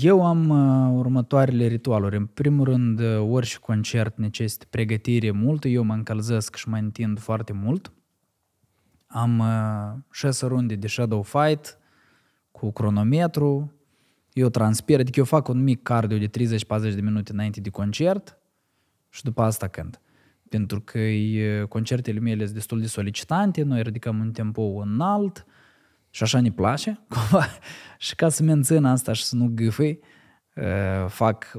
Eu am uh, următoarele ritualuri. În primul rând, uh, orice concert necesită pregătire multă. Eu mă încălzesc și mă întind foarte mult. Am uh, șase runde de shadow fight cu cronometru. Eu transpir, adică eu fac un mic cardio de 30-40 de minute înainte de concert și după asta când. Pentru că uh, concertele mele sunt destul de solicitante, noi ridicăm un tempo înalt, uh, și așa ne place, cumva. și ca să mențin asta și să nu gâfâi, fac,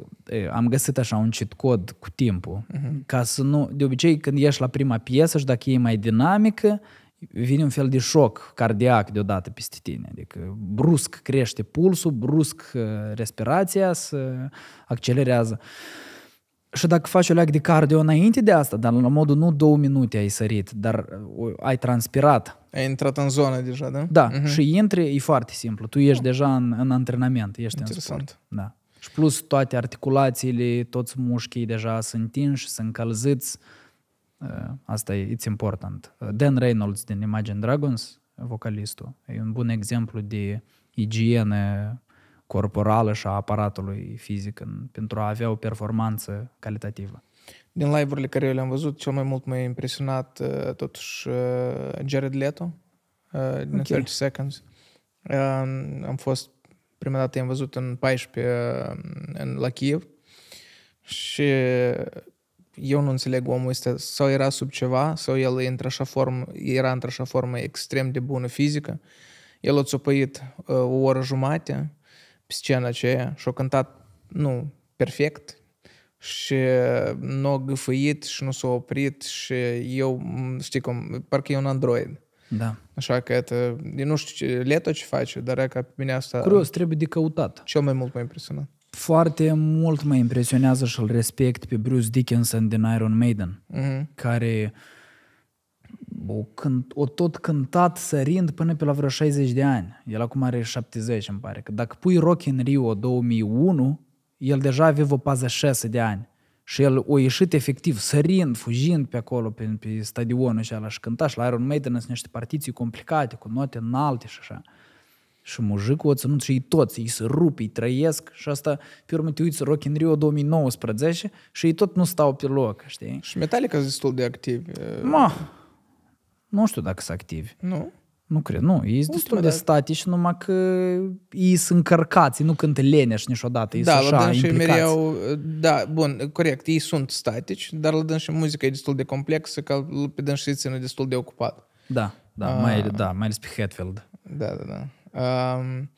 am găsit așa un cheat cod cu timpul, uh-huh. ca să nu, de obicei când ieși la prima piesă și dacă e mai dinamică, vine un fel de șoc cardiac deodată peste tine, adică brusc crește pulsul, brusc respirația se accelerează. Și dacă faci o leac de cardio înainte de asta, dar la modul nu două minute ai sărit, dar uh, ai transpirat. Ai intrat în zonă deja, da? Da, uh-huh. și intri, e foarte simplu. Tu ești deja în, în antrenament, ești Interesant. în sport. Da. Și plus toate articulațiile, toți mușchii deja sunt tinși, sunt încălziți. Uh, asta e, it's important. Uh, Dan Reynolds din Imagine Dragons, vocalistul, e un bun exemplu de igienă corporală și a aparatului fizic în, pentru a avea o performanță calitativă. Din live-urile care eu le-am văzut, cel mai mult m-a impresionat uh, totuși uh, Jared Leto uh, din okay. 30 Seconds. Um, am fost, prima dată am văzut în 14 în, la Kiev și eu nu înțeleg omul ăsta, sau era sub ceva, sau el într așa formă, era într-așa formă extrem de bună fizică, el a țopăit o oră jumate, pe scena aceea și-o cântat, nu, perfect și nu a gâfâit și nu s-a oprit și eu, știi cum, parcă e un android. Da. Așa că, это, nu știu, ce, Leto ce face, dar ca pe mine asta... Curios, trebuie de căutat. Ce mai mult mă impresionat. Foarte mult mă impresionează și îl respect pe Bruce Dickinson din Iron Maiden, mm-hmm. care o, cânt, o tot cântat sărind până pe la vreo 60 de ani. El acum are 70, îmi pare. Că dacă pui Rock in Rio 2001, el deja avea pază 6 de ani. Și el o ieșit efectiv, sărind, fugind pe acolo, pe, pe stadionul și ala și cânta și la Iron Maiden sunt niște partiții complicate, cu note înalte și așa. Și mujicul o ținut și ei toți, ei se rup, ei trăiesc și asta, pe urmă te uiți Rock in Rio 2019 și ei tot nu stau pe loc, știi? Și Metallica sunt destul de activ Ma, nu știu dacă sunt activi. Nu? Nu cred, nu. Ei sunt destul de statici, numai că ei sunt încărcați, ei nu cântă leneș niciodată, ei da, sunt așa și mereu, Da, bun, corect, ei sunt statici, dar la și muzica e destul de complexă, că pe dânsi îi ține destul de ocupat. Da, da, uh, mai, ah. da, mai ales pe Hetfield. Da, da, da. Um,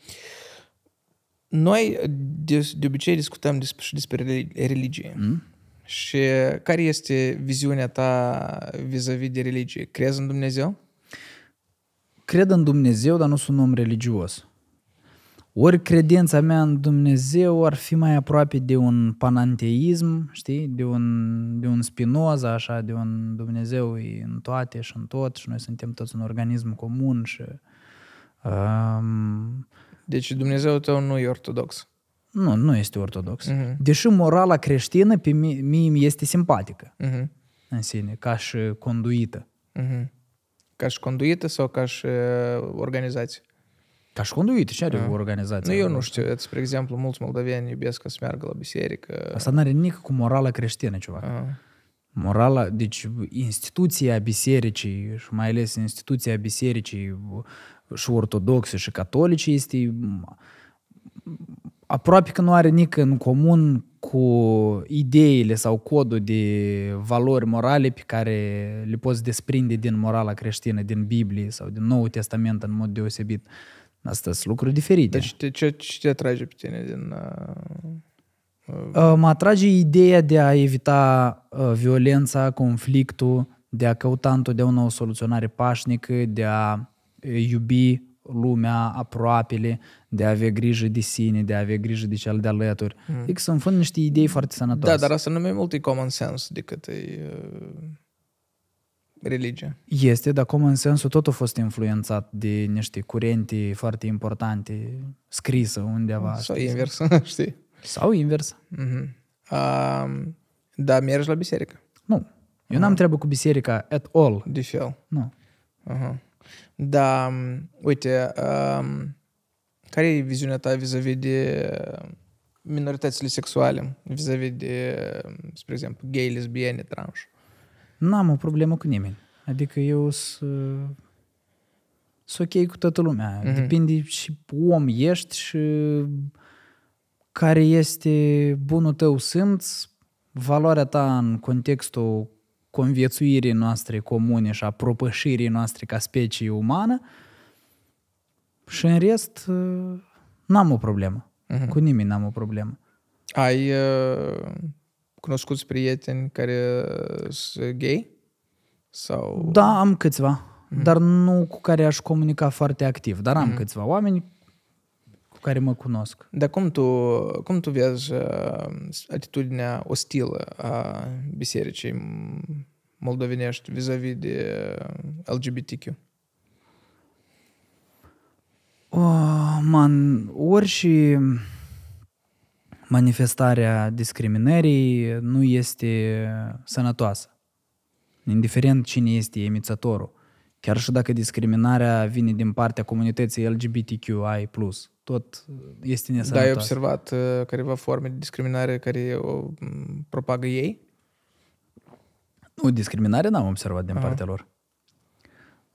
noi de, de obicei discutăm despre, despre religie. Mm? Și care este viziunea ta vis-a-vis de religie? Crezi în Dumnezeu? Cred în Dumnezeu, dar nu sunt om religios. Ori credința mea în Dumnezeu ar fi mai aproape de un pananteism, știi, de un, de un spinoza, așa, de un Dumnezeu e în toate și în tot și noi suntem toți un organism comun și... Um... Deci Dumnezeu tău nu e ortodox nu, nu este ortodox. Uh-huh. Deși morala creștină pe mie, mi este simpatică uh-huh. în sine, ca și conduită. Uh-huh. Ca și conduită sau ca și uh, organizație? Ca și conduită, ce are uh-huh. Ah. o organizație? Nu, eu nu știu. Spre exemplu, mulți moldoveni iubesc să meargă la biserică. Asta nu are nici cu morala creștină ceva. Uh-huh. Morala, deci instituția bisericii și mai ales instituția bisericii și ortodoxe și catolice este aproape că nu are nici în comun cu ideile sau codul de valori morale pe care le poți desprinde din morala creștină, din Biblie sau din Noul Testament în mod deosebit. Asta sunt lucruri diferite. Deci ce, ce, ce te atrage pe tine din... Uh, uh, uh... Mă atrage ideea de a evita uh, violența, conflictul, de a căuta întotdeauna o soluționare pașnică, de a iubi lumea, aproapele, de a avea grijă de sine, de a avea grijă de cel de alături. Mm. Adică să fund niște idei foarte sănătoase. Da, dar asta nu mai mult e common sense decât e uh, religie. Este, dar common sense-ul tot a fost influențat de niște curente foarte importante scrisă undeva. Sau știi? invers, știi? Sau invers. Mm-hmm. Uh, dar mergi la biserică? Nu. Eu uh. n-am ah. treabă cu biserica at all. De fel. Nu. Uh-huh. Da, uite, um, care e viziunea ta vis-a-vis de uh, minoritățile sexuale, vis-a-vis de, uh, spre exemplu, gay, lesbiene, trans? N-am o problemă cu nimeni. Adică eu sunt uh, ok cu toată lumea. Mm-hmm. Depinde și om ești și care este bunul tău simț, valoarea ta în contextul conviețuirii noastre comune și a propășirii noastre ca specie umană și în rest uh, n-am o problemă. Uh-huh. Cu nimeni n-am o problemă. Ai uh, cunoscuți prieteni care uh, sunt gay? Sau... Da, am câțiva, uh-huh. dar nu cu care aș comunica foarte activ, dar am uh-huh. câțiva oameni care mă cunosc. Dar cum tu, cum tu vezi uh, atitudinea ostilă a bisericii moldovenești vis-a-vis de uh, LGBTQ? Oh, man, orice manifestarea discriminării nu este sănătoasă. Indiferent cine este emițătorul. Chiar și dacă discriminarea vine din partea comunității LGBTQI+ tot este nesănătos. Da, ai observat uh, careva forme de discriminare care o propagă ei? Nu, discriminare n-am observat din Aha. partea lor.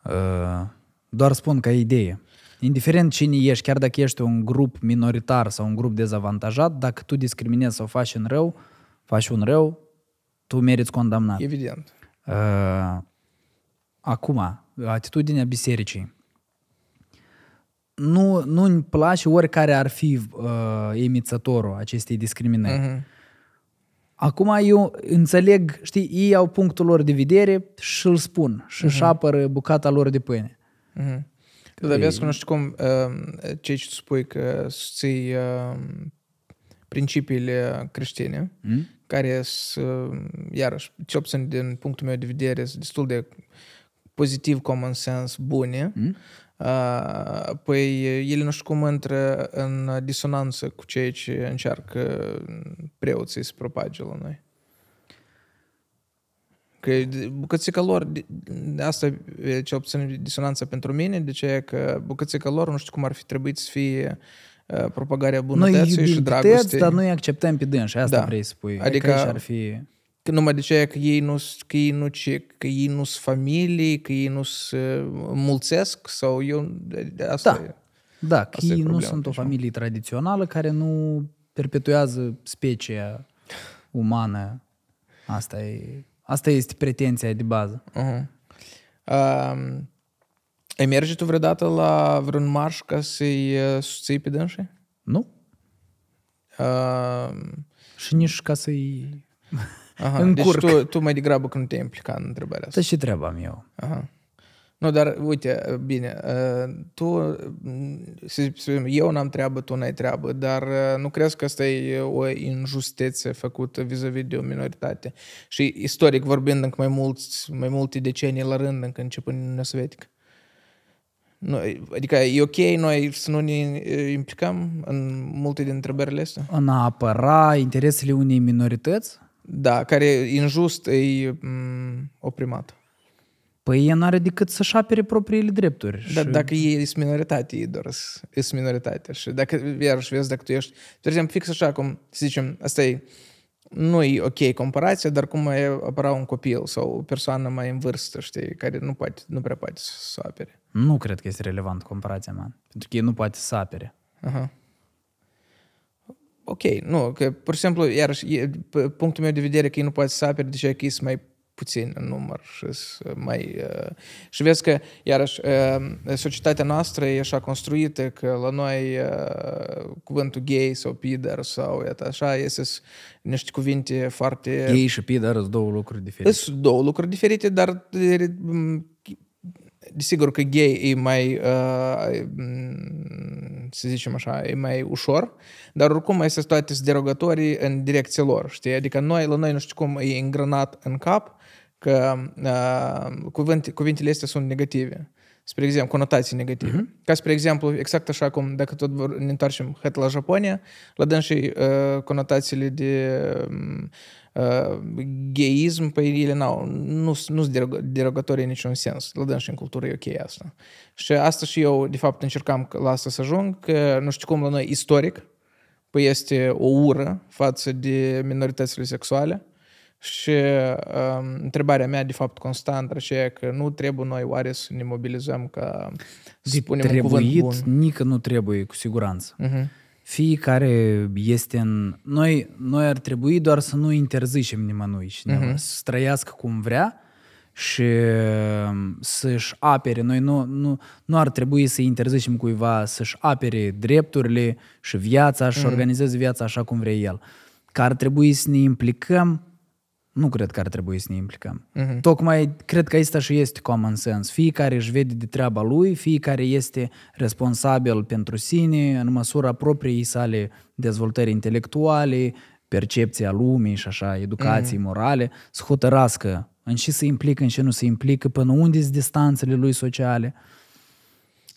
Uh, doar spun ca idee. Indiferent cine ești, chiar dacă ești un grup minoritar sau un grup dezavantajat, dacă tu discriminezi sau faci în rău, faci un rău, tu meriți condamnat. Evident. Uh, acum, atitudinea bisericii nu, nu-mi place oricare ar fi uh, emițătorul acestei discriminări. Uh-huh. Acum eu înțeleg, știi, ei au punctul lor de vedere și îl spun și își uh-huh. apără bucata lor de pâine. Uh-huh. Dar vezi că nu știu cum uh, ce ce spui că susții uh, principiile creștine, uh-huh. care sunt, uh, iarăși, ce obțin din punctul meu de vedere, sunt destul de pozitiv, common sense, bune, Uh-huh păi ele nu știu cum intră în disonanță cu ceea ce încearcă preoții să propage la noi. Că bucățica lor, asta e ce obțin disonanța pentru mine, de ce că bucățica lor, nu știu cum ar fi trebuit să fie propagarea bunătății noi și dragostei. Noi dar noi acceptăm pe dânsi, asta da. vrei să spui. Adică, adică ar fi... Că numai de ceea că ei nu că ei nu ce, că ei nu sunt familii, că ei nu se uh, mulțesc sau eu... Asta da, e, da asta că e ei nu sunt o familie tradițională care nu perpetuează specia umană. Asta, e, asta este pretenția de bază. Uh-huh. Um, ai merge tu vreodată la vreun marș ca să-i uh, susții pe dânsii? Nu. Uh, Și nici ca să-i... Aha, încurc. Deci tu, tu mai degrabă când te implica în întrebarea asta. Asta și treaba am eu. Aha. Nu, dar uite, bine, ă, tu, eu n-am treabă, tu n-ai treabă, dar ă, nu crezi că asta e o injustețe făcută vis-a-vis de o minoritate? Și istoric vorbind, încă mai, mulți, mai multe decenii la rând, încă începând în Uniunea Sovietică. Nu, adică e ok noi să nu ne implicăm în multe din întrebările astea? În a apăra interesele unei minorități? Da, care injust e mm, oprimat. Păi ea n-are decât să-și apere propriile drepturi. Da, și... Dacă ei sunt minoritate, ei doar sunt minoritate. Și dacă, iarăși, vezi, dacă tu ești, de exemplu, fix așa cum, să zicem, asta e, nu e ok comparația, dar cum mai apăra un copil sau o persoană mai în vârstă, știi, care nu, poate, nu prea poate să, apere. Nu cred că este relevant comparația mea, pentru că ei nu poate să apere. Aha ok, nu, că pur și simplu, iarăși, e, punctul meu de vedere că ei nu poate să apere, deși că ei sunt mai puțin în număr și mai... Uh, și vezi că, iarăși, uh, societatea noastră e așa construită că la noi uh, cuvântul gay sau pider sau iată, așa este niște cuvinte foarte... Gay și pider sunt două lucruri diferite. Sunt două lucruri diferite, dar desigur că gay e mai, uh, să zicem așa, e mai ușor, dar oricum astea toate sunt derogatorii în direcția lor, știi? Adică noi, la noi nu știu cum e îngranat în cap că uh, cuvinte, cuvintele astea sunt negative. spre exemplu, conotații negative. Uh-huh. Ca, spre exemplu, exact așa cum, dacă tot ne întoarcem het la Japonia, la dânsii uh, conotațiile de uh, gheism, pe păi ele n-au, nu sunt derogatorii în niciun sens. La dânsii în cultură e ok asta. Și asta și eu, de fapt, încercam la asta să ajung, că, nu știu cum, la noi, istoric, păi este o ură față de minoritățile sexuale și um, întrebarea mea, de fapt, constantă și e că nu trebuie noi oare să ne mobilizăm ca să de spunem trebuit, un cuvânt bun. nică nu trebuie, cu siguranță. Uh-huh. Fiecare este în... Noi, noi ar trebui doar să nu interzicem nimănui și uh-huh. să trăiască cum vrea și um, să-și apere. Noi nu, nu, nu ar trebui să interzicem cuiva să-și apere drepturile și viața și uh-huh. organizeze viața așa cum vrea el. Că ar trebui să ne implicăm nu cred că ar trebui să ne implicăm. Uh-huh. Tocmai cred că asta și este common sense. Fiecare își vede de treaba lui, fiecare este responsabil pentru sine în măsura propriei sale dezvoltări intelectuale, percepția lumii și așa, educații uh-huh. morale, să hotărască în ce se implică, în ce nu se implică, până unde sunt distanțele lui sociale.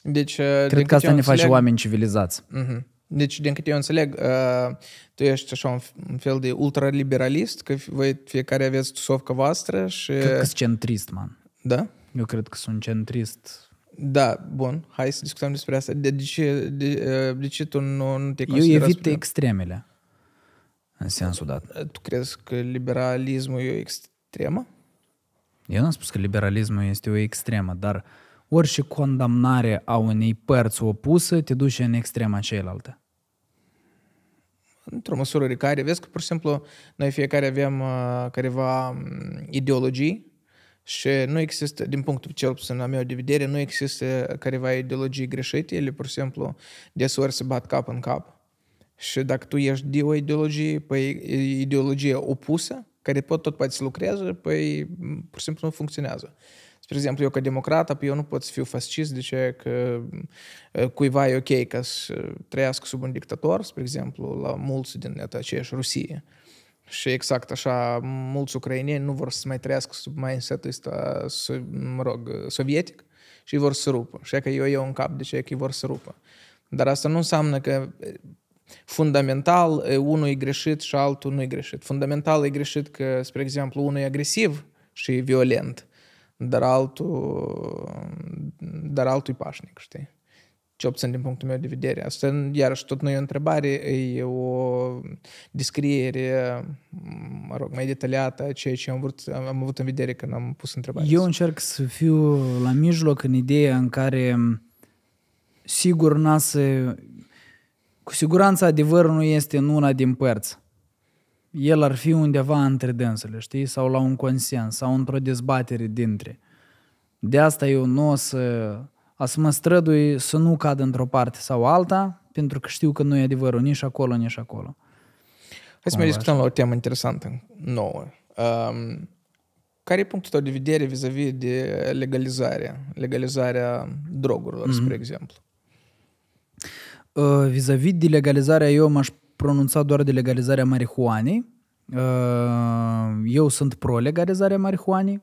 Deci, Cred că asta ne înțeleg... face oameni civilizați. Uh-huh. Deci, din câte eu înțeleg, uh, tu ești așa un fel de ultraliberalist, că voi fiecare aveți tusovca voastră și... Cred că centrist, man. Da? Eu cred că sunt centrist. Da, bun, hai să discutăm despre asta. De, de, ce, de, uh, de ce tu nu, nu te consideri... Eu evit spune? extremele, în sensul dat. Uh, tu crezi că liberalismul e o extremă? Eu nu am spus că liberalismul este o extremă, dar orice condamnare a unei părți opusă te duce în extrema cealaltă într-o măsură oricare. Vezi că, pur și simplu, noi fiecare avem uh, careva mm, ideologii și nu există, din punctul cel puțin al meu de vedere, nu există careva ideologii greșite, ele pur și simplu deseori se bat cap în cap. Și dacă tu ești de o ideologie, păi ideologie opusă, care pot tot poate să lucreze, păi mm, pur și simplu nu funcționează. Uh, Spre exemplu, eu ca democrat, apoi eu nu pot să fiu fascist de ce că ă, cuiva e ok ca să trăiască sub un dictator, spre exemplu, la mulți din aceeași Rusie. Și exact așa, mulți ucraineni nu vor să mai trăiască sub mindset-ul ăsta, mă rog, sovietic și vor să rupă. Și că eu iau în cap de ce că vor să rupă. Dar asta nu înseamnă că ă, fundamental ă, unul e greșit și altul nu e greșit. Fundamental e greșit că, spre exemplu, unul e agresiv și e violent dar altul, dar altul e pașnic, știi? Ce obțin din punctul meu de vedere. Asta, iarăși, tot nu e o întrebare, e o descriere, mă rog, mai detaliată a ceea ce am, vrut, am avut în vedere când am pus întrebarea. Eu încerc să fiu la mijloc în ideea în care sigur n să... Cu siguranță adevărul nu este în una din părți el ar fi undeva între dânsele, știi? Sau la un consens, sau într-o dezbatere dintre. De asta eu nu o să, a să mă strădui să nu cad într-o parte sau alta, pentru că știu că nu e adevărul nici acolo, nici acolo. Hai să mai discutăm la o temă interesantă, nouă. Um, care e punctul tău de vedere vis-a-vis de legalizarea? Legalizarea drogurilor, mm-hmm. spre exemplu. Uh, vis-a-vis de legalizarea, eu m-aș pronunțat doar de legalizarea marihuanei. Uh, eu sunt pro-legalizarea marihuanei,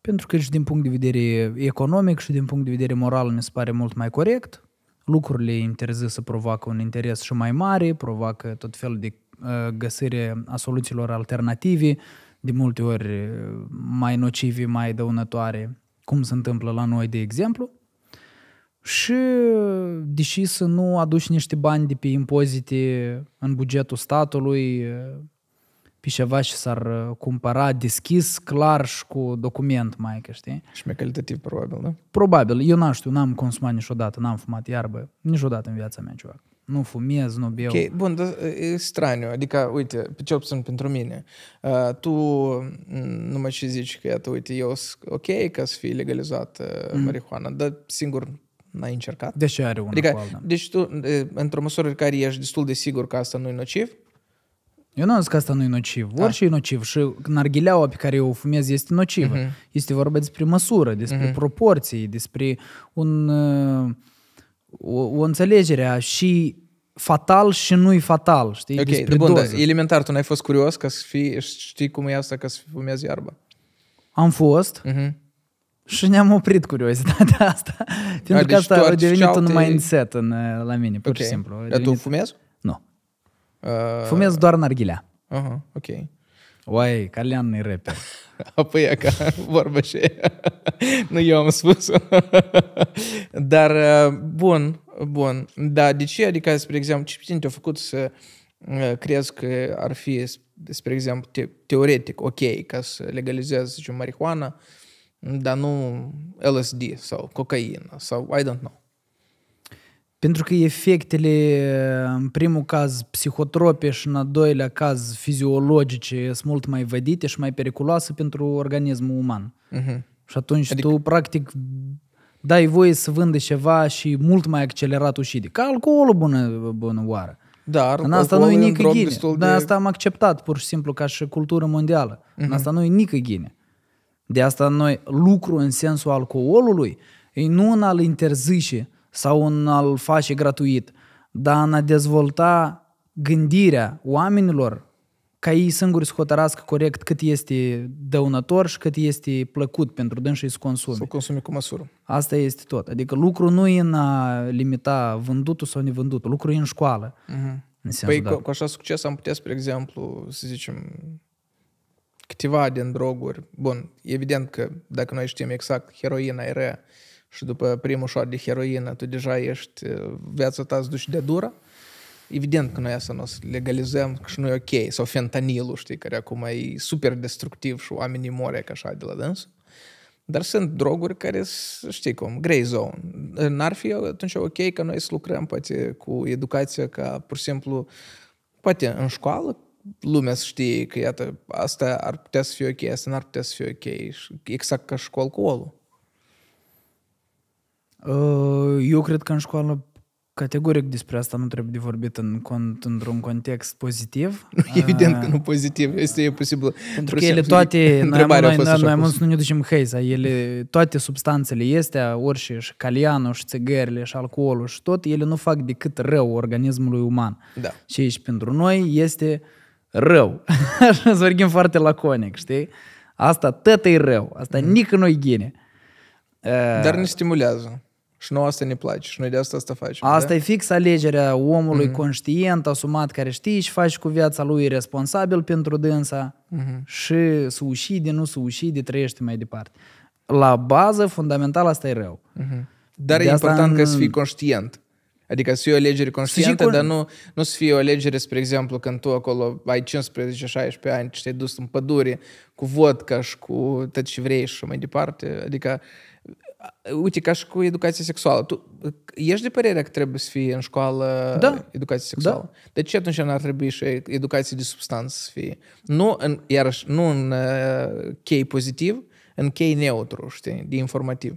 pentru că și din punct de vedere economic și din punct de vedere moral mi se pare mult mai corect. Lucrurile interzise provoacă un interes și mai mare, provoacă tot felul de uh, găsire a soluțiilor alternative, de multe ori uh, mai nocive, mai dăunătoare, cum se întâmplă la noi, de exemplu și deși să nu aduci niște bani de pe impozite în bugetul statului, pe ceva și s-ar uh, cumpăra deschis, clar și cu document mai că știi? Și mai calitativ probabil, da? Probabil. Eu n-am știu, n-am consumat niciodată, n-am fumat iarbă, niciodată în viața mea, ceva. Nu fumez, nu beau. Ok, bun, dar uh, e straniu. Adică, uite, pe ce sunt pentru mine. Uh, tu mm, numai și zici că, iată, uite, eu sunt ok ca să fie legalizat uh, mm. marihuana, dar singur n-ai încercat. De ce are una adică, cu alta? Deci tu, într-o măsură în care ești destul de sigur că asta nu e nociv, eu nu am zis că asta nu e nociv. Da. Orice e nociv. Și narghileaua pe care eu o fumez este nocivă. Uh-huh. Este vorba despre măsură, despre uh-huh. proporții, despre un, o, o înțelegere a și fatal și nu-i fatal. Știi? Ok, despre bun, doză. elementar, tu n-ai fost curios ca să fii, știi cum e asta ca să fumezi iarba? Am fost. Uh-huh. Și ne-am oprit curiozitatea asta, pentru A, că deci asta a devenit un mindset în, eh, la mine, pur okay. și simplu. Dar devenit... tu fumezi? Nu. Uh... Fumez doar narghilea. Aha, uh-huh, ok. Uai, Calian e rapper. Apoi e ca vorbă și Nu eu am spus. Dar eh, bun, bun. Da, de ce? Adică, spre exemplu, ce puțin te-a făcut să eh, crezi că ar fi, spre exemplu, te- teoretic ok ca să legalizezi, să zicem, marihuana, uh, dar nu LSD sau cocaină sau I don't know. Pentru că efectele, în primul caz, psihotrope și în al doilea caz, fiziologice, sunt mult mai vădite și mai periculoase pentru organismul uman. Uh-huh. Și atunci adică... tu, practic, dai voie să vândă ceva și mult mai accelerat ușide. Ca alcoolul, bună, bună oară. Dar în asta nu e nici ghine. De... asta am acceptat pur și simplu ca și cultură mondială. Uh-huh. În mhm. asta nu e nici ghine. De asta noi lucru în sensul alcoolului, ei nu în a-l interzice sau în a-l face gratuit, dar în a dezvolta gândirea oamenilor ca ei singuri să hotărască corect cât este dăunător și cât este plăcut pentru dânsii să consume. Să consume cu măsură. Asta este tot. Adică lucru nu e în a limita vândutul sau nevândutul, Lucru e în școală. Uh-huh. În păi cu, cu așa succes am putea, spre exemplu, să zicem, câteva din droguri, bun, evident că dacă noi știm exact, heroina e rea și după primul shot de heroină tu deja ești, viața ta îți duci de dură, evident că noi asta nu o să legalizăm și nu e ok, sau fentanilul, știi, care acum e super destructiv și oamenii morec așa de la dâns. Dar sunt droguri care știi cum, grey zone. N-ar fi atunci ok că noi să lucrăm poate cu educația ca, pur și simplu, poate în școală, lumea să știe că, iată, asta ar putea să fie ok, asta n-ar putea să fie ok, exact ca și cu alcoolul? Uh, eu cred că în școală categoric despre asta nu trebuie de vorbit în cont, într-un context pozitiv. Uh, evident că nu pozitiv, este e posibil. Pentru că ele toate, noi, noi, noi, noi mulți nu ne ducem heiza, ele, toate substanțele este, orice și calianul și țigările și alcoolul și tot, ele nu fac decât rău organismului uman. Da. Și aici pentru noi este uh, rău. Așa vorbim foarte laconic, știi? Asta tot e rău, asta mm. nici nu-i gine. Dar eh, ne stimulează. Și nu asta ne place și noi de asta asta facem. Asta da? e fix alegerea omului mm conștient, asumat, care știi și faci cu viața lui responsabil pentru dânsa mm-hmm. și să uși de nu să uși de trăiește mai departe. La bază, fundamental, asta e rău. Mm-hmm. Dar de e important în... ca să fii conștient. Adică să fie o alegere conștientă, dar nu, nu să fie o alegere, spre exemplu, când tu acolo ai 15-16 ani și te-ai dus în pădure cu vodka și cu tot ce vrei și mai departe. Adică, uite, ca și cu educația sexuală. Tu ești de părere că trebuie să fie în școală da. educație sexuală? Da. De ce atunci n-ar trebui și educație de substanță să fie? Nu în, iarăși, nu în uh, chei pozitiv, în chei neutru, știi, de informativ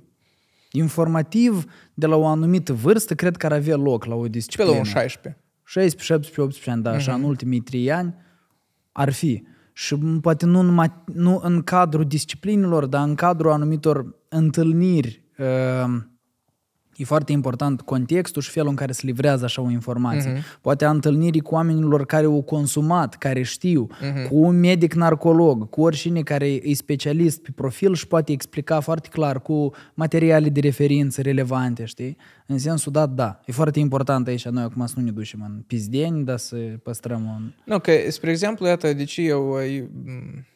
informativ de la o anumită vârstă, cred că ar avea loc la o disciplină. Pe la un 16. 16, 17, 18 ani, da, mm-hmm. așa, în mhm. ultimii 3 ani, ar fi. Și poate nu, numai, nu în cadrul disciplinilor, dar în cadrul anumitor întâlniri uh, E foarte important contextul și felul în care se livrează așa o informație. Mm-hmm. Poate a întâlnirii cu oamenilor care au consumat, care știu, mm-hmm. cu un medic narcolog, cu oricine care e specialist pe profil și poate explica foarte clar cu materiale de referință relevante, știi? În sensul dat, da. E foarte important aici, noi acum să nu ne ducem în pizdeni, dar să păstrăm un... Nu, că, spre exemplu, iată, de ce eu uh,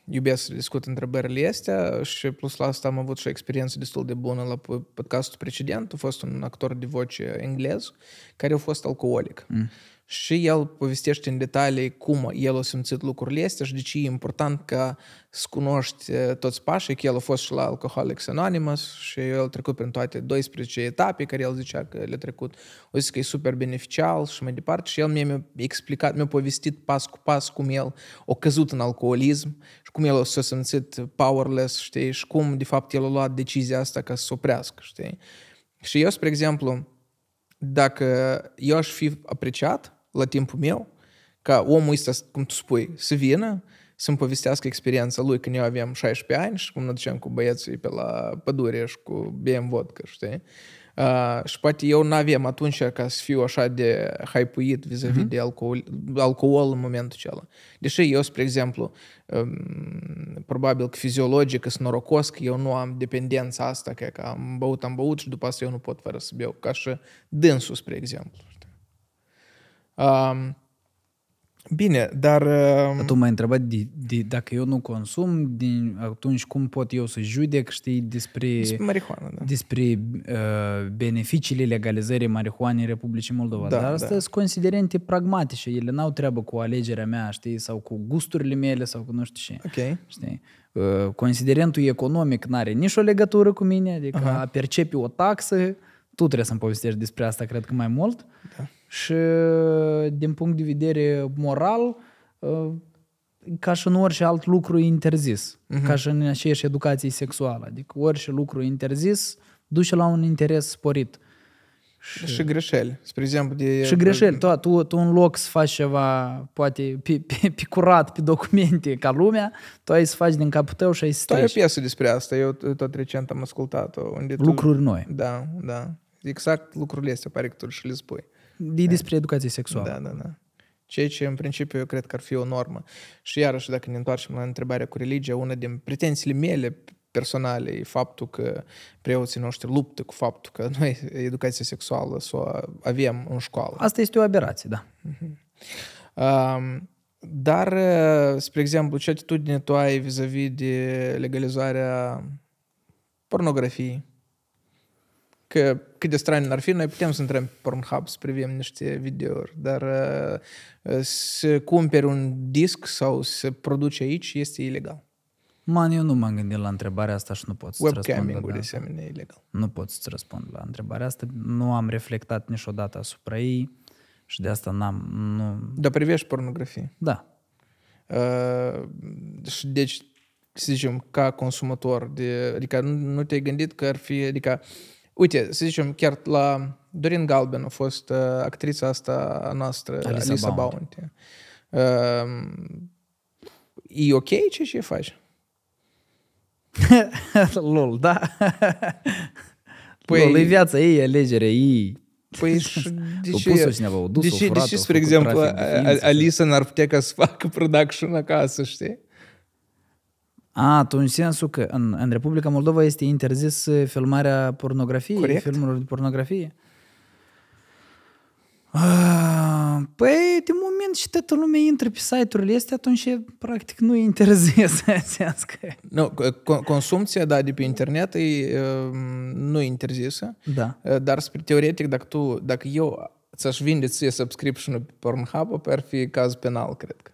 iubesc să discut întrebările astea și plus la asta am avut și o experiență destul de bună la podcastul precedent. A fost un un actor de voce englez, care a fost alcoolic. Mm. Și el povestește în detalii cum el a simțit lucrurile astea și de ce e important că să cunoști toți pașii, că el a fost și la Alcoholics Anonymous și el a trecut prin toate 12 etape care el zicea că le-a trecut. O zis că e super beneficial și mai departe și el mi-a explicat, mi-a povestit pas cu pas cum el a căzut în alcoolism și cum el s-a simțit powerless, știi, și cum de fapt el a luat decizia asta ca să se oprească, știi. Și eu, spre exemplu, dacă eu aș fi apreciat la timpul meu, ca omul ăsta, cum tu spui, să vină, să-mi povestească experiența lui când eu aveam 16 ani și cum ne duceam cu băieții pe la pădure și cu bem vodka, știi? Uh, și poate eu n-aveam atunci ca să fiu așa de hypuit vis-a-vis uh-huh. de alcool, alcool în momentul acela. Deși eu, spre exemplu, um, probabil că fiziologic sunt norocos că eu nu am dependența asta, că, că am băut, am băut și după asta eu nu pot fără să beau, ca și dânsul, spre exemplu. Um, Bine, dar... Că uh, tu m-ai întrebat de, de, dacă eu nu consum, din, atunci cum pot eu să judec, știi, despre... Despre marihuana, da. Despre uh, beneficiile legalizării marihuanei Republicii Moldova. Da, dar da. astea da. sunt considerente pragmatice. Ele n-au treabă cu alegerea mea, știi, sau cu gusturile mele, sau cu nu știu ce. Ok. Știi? Uh, considerentul economic n-are nici o legătură cu mine, adică uh-huh. a percepi o taxă, tu trebuie să-mi povestești despre asta, cred că mai mult. Da și uh, din punct de vedere moral, uh, ca și în orice alt lucru interzis, uh-huh. ca și în aceeași educație sexuală. Adică orice lucru interzis duce la un interes sporit. Și, și greșeli, spre exemplu. De... Și greșeli, tu, tu, tu în loc să faci ceva, poate pe, pe, pe curat, pe documente, ca lumea, tu ai să faci din capul tău și ai să ai o piesă despre asta, eu tot recent am ascultat-o. Unde Lucruri tu... noi. Da, da. Exact lucrurile astea, pare că tu și le spui. E da. despre educație sexuală. Da, da, da. Ceea ce în principiu eu cred că ar fi o normă. Și iarăși dacă ne întoarcem la întrebarea cu religia, una din pretențiile mele personale e faptul că preoții noștri luptă cu faptul că noi educația sexuală să o avem în școală. Asta este o aberație, da. Um, dar, spre exemplu, ce atitudine tu ai vis-a-vis de legalizarea pornografiei? că cât de strani ar fi, noi putem să intrăm pe Pornhub să privim niște videouri, dar uh, uh, să cumperi un disc sau să produce aici este ilegal. Man, eu nu m-am gândit la întrebarea asta și nu pot să răspund. ul de asemenea ilegal. Nu pot să răspund la întrebarea asta. Nu am reflectat niciodată asupra ei și de asta n-am... Nu... Dar privești pornografie? Da. Uh, și deci, să zicem, ca consumator, de, adică nu, nu te-ai gândit că ar fi, adică uh, Uite, să zicem, chiar la Dorin Galben a fost uh, actrița asta a noastră, Alisa, Alisa Bounty. Uh, e ok ce și faci? Lol, da. Păi, Lol, e viața ei, alegere ei. Păi de ce, o cineva, o dus de ce, frată, de ce spre exemplu, Alisa n-ar putea ca să facă production acasă, știi? A, atunci, în sensul că în, în Republica Moldova este interzis uh, filmarea pornografiei, Corect. filmurilor de pornografie. A, ah, păi, de moment și toată lumea intră pe site-urile astea, atunci practic nu e interzis că... Nu, consumția, da, de pe internet e, um, nu e interzisă. Da. Uh, dar, spre teoretic, dacă tu, dacă eu ți-aș vinde ție subscription pe Pornhub, ar fi caz penal, cred că.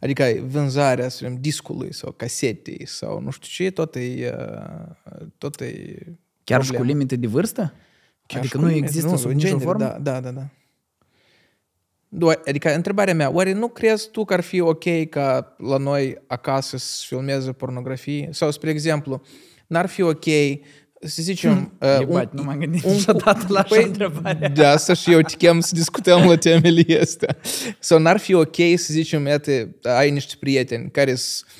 Adică vânzarea, să zicem, discului sau casetei sau nu știu ce, tot e, uh, tot e Chiar problem. și cu limite de vârstă? Chiar adică nu există nu, sub nicio genere, formă? Da, da, da. Do- da. Doar, adică întrebarea mea, oare nu crezi tu că ar fi ok ca la noi acasă să filmeze pornografie? Sau, spre exemplu, n-ar fi ok să zicem... Uh, nu m-am gândit un, niciodată la așa păi, întrebare. De asta și eu te chem să discutăm la temele astea. Sau n-ar fi ok să zicem, iată, ai niște prieteni care sunt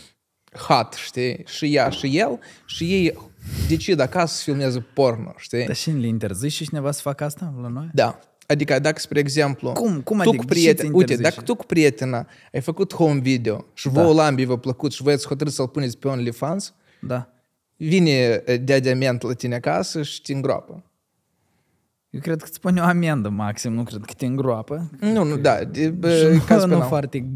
hot, știi, și ea și el, și ei decid acasă să filmeze porno, știi? Dar și în linter, zici și cineva să facă asta la noi? Da. Adică dacă, spre exemplu, cum, cum tu adică, cu prieten, uite, dacă tu cu prietena ai făcut home video și da. vouă lambii v-a plăcut și voi ați hotărât să-l puneți pe OnlyFans, da. Vine eh, deadea ment la tine acasă și te îngroapă. Eu cred că îți pune o amendă maxim, nu cred că te îngroapă. Nu, nu, da. De, bă, caz nu penal. Da. foarte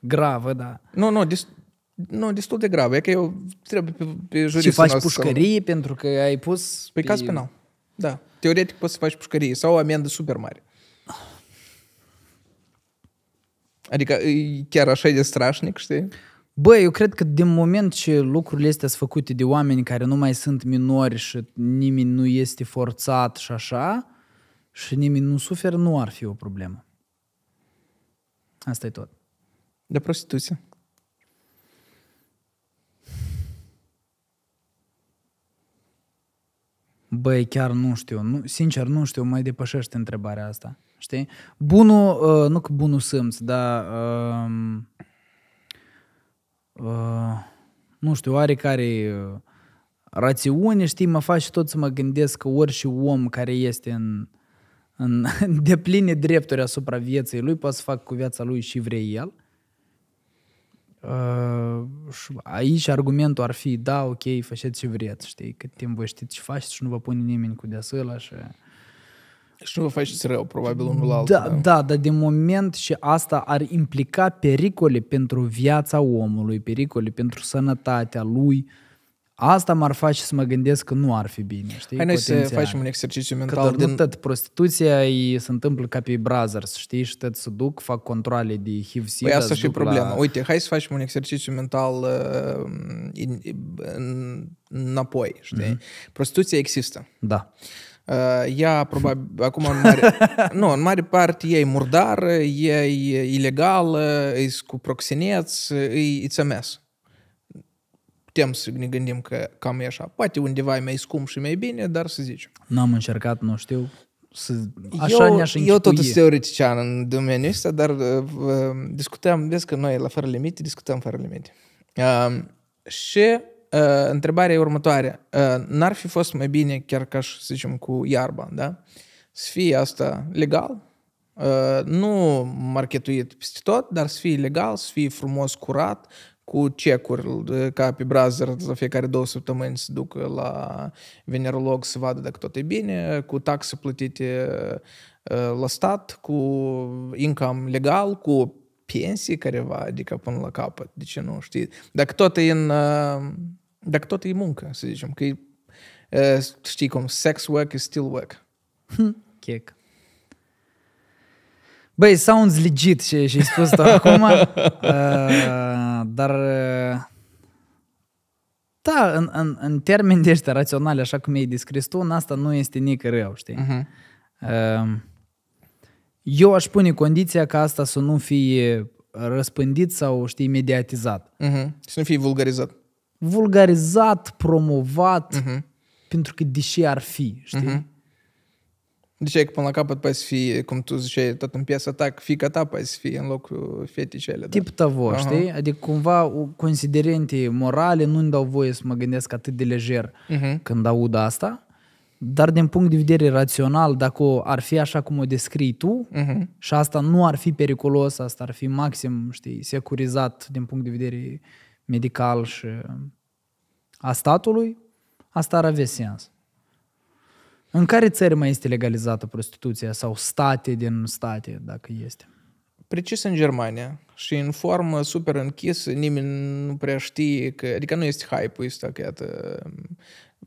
gravă, da. Nu, nu, dest, nu, destul de grav. E că eu trebuie pe, pe juristul Și faci pușcării să... pentru că ai pus... Păi pe, pe caz penal, da. Teoretic poți să faci pușcărie sau o amendă super mare. Adică e chiar așa de strașnic, știi? Bă, eu cred că din moment ce lucrurile astea sunt făcute de oameni care nu mai sunt minori și nimeni nu este forțat și așa, și nimeni nu suferă, nu ar fi o problemă. Asta e tot. De prostituție. Băi, chiar nu știu. Nu, sincer, nu știu. Mai depășește întrebarea asta. Știi? Bunul, uh, nu că bunul simț, dar... Uh, Uh, nu știu, oarecare uh, rațiune, știi, mă face tot să mă gândesc că orice om care este în, în depline drepturi asupra vieții lui, poate să fac cu viața lui și vrei el. Uh, aici argumentul ar fi, da, ok, faceți ce vreți, știi, cât timp voi știți ce faceți și nu vă pune nimeni cu deasăla și... Și nu vă faceți rău, probabil, unul la altul. Da, da, da, dar de moment și asta ar implica pericole pentru viața omului, pericole pentru sănătatea lui. Asta m-ar face să mă gândesc că nu ar fi bine, știi? Hai noi să facem un exercițiu mental. Că din... tot prostituția e, se întâmplă ca pe Brothers, știi? Și tot să duc, fac controle de hiv Păi asta și problema. La... Uite, hai să facem un exercițiu mental uh, in, in, înapoi, știi? Mm-hmm. Prostituția există. Da. Uh, Uh, ea, probabil, acum în mare, nu, în mare parte e murdară, e ilegală, e cu proxineți, e it's a mess. Putem să ne gândim că cam e așa. Poate undeva e mai scump și mai bine, dar să zicem. N-am încercat, nu știu. Să, așa eu, ne-aș Eu sunt teoretician în domeniul ăsta, dar uh, uh discutăm, vezi că noi la fără limite discutăm fără limite. Uh, și Ă, întrebarea e Uh, N-ar fi fost mai bine, chiar ca și, să zicem, cu iarba, da? Să fie asta legal, ă, nu marketuit peste tot, dar să fie legal, să fie frumos curat, cu cecuri ca pe browser la fiecare două săptămâni să duc la venerolog să vadă dacă tot e bine, cu taxe plătite la stat, cu income legal, cu pensii careva, adică până la capăt, de ce nu știi? Dacă tot e în dacă tot e muncă, să zicem, că e, știi cum, sex work is still work. Chec. Băi, sounds legit ce ai spus tu acum, uh, dar uh, da, în, în, în termeni de ăștia raționale, așa cum ai descris tu, în asta nu este nici rău, știi? Uh-huh. Uh, eu aș pune condiția ca asta să nu fie răspândit sau, știi, mediatizat. Uh-huh. Să nu fie vulgarizat vulgarizat, promovat, uh-huh. pentru că deși ar fi, știi? Uh-huh. Deci că până la capăt poți fi, cum tu ziceai, tot în piesa ta, că fica ta poți fi în locul fetei cele. Da. Tip tavo, uh-huh. știi? Adică cumva considerente morale nu-mi dau voie să mă gândesc atât de lejer uh-huh. când aud asta, dar din punct de vedere rațional, dacă ar fi așa cum o descrii tu uh-huh. și asta nu ar fi periculos, asta ar fi maxim, știi, securizat din punct de vedere medical și a statului, asta ar avea sens. În care țări mai este legalizată prostituția sau state din state, dacă este? Precis în Germania și în formă super închisă, nimeni nu prea știe că, adică nu este hype-ul ăsta că iată,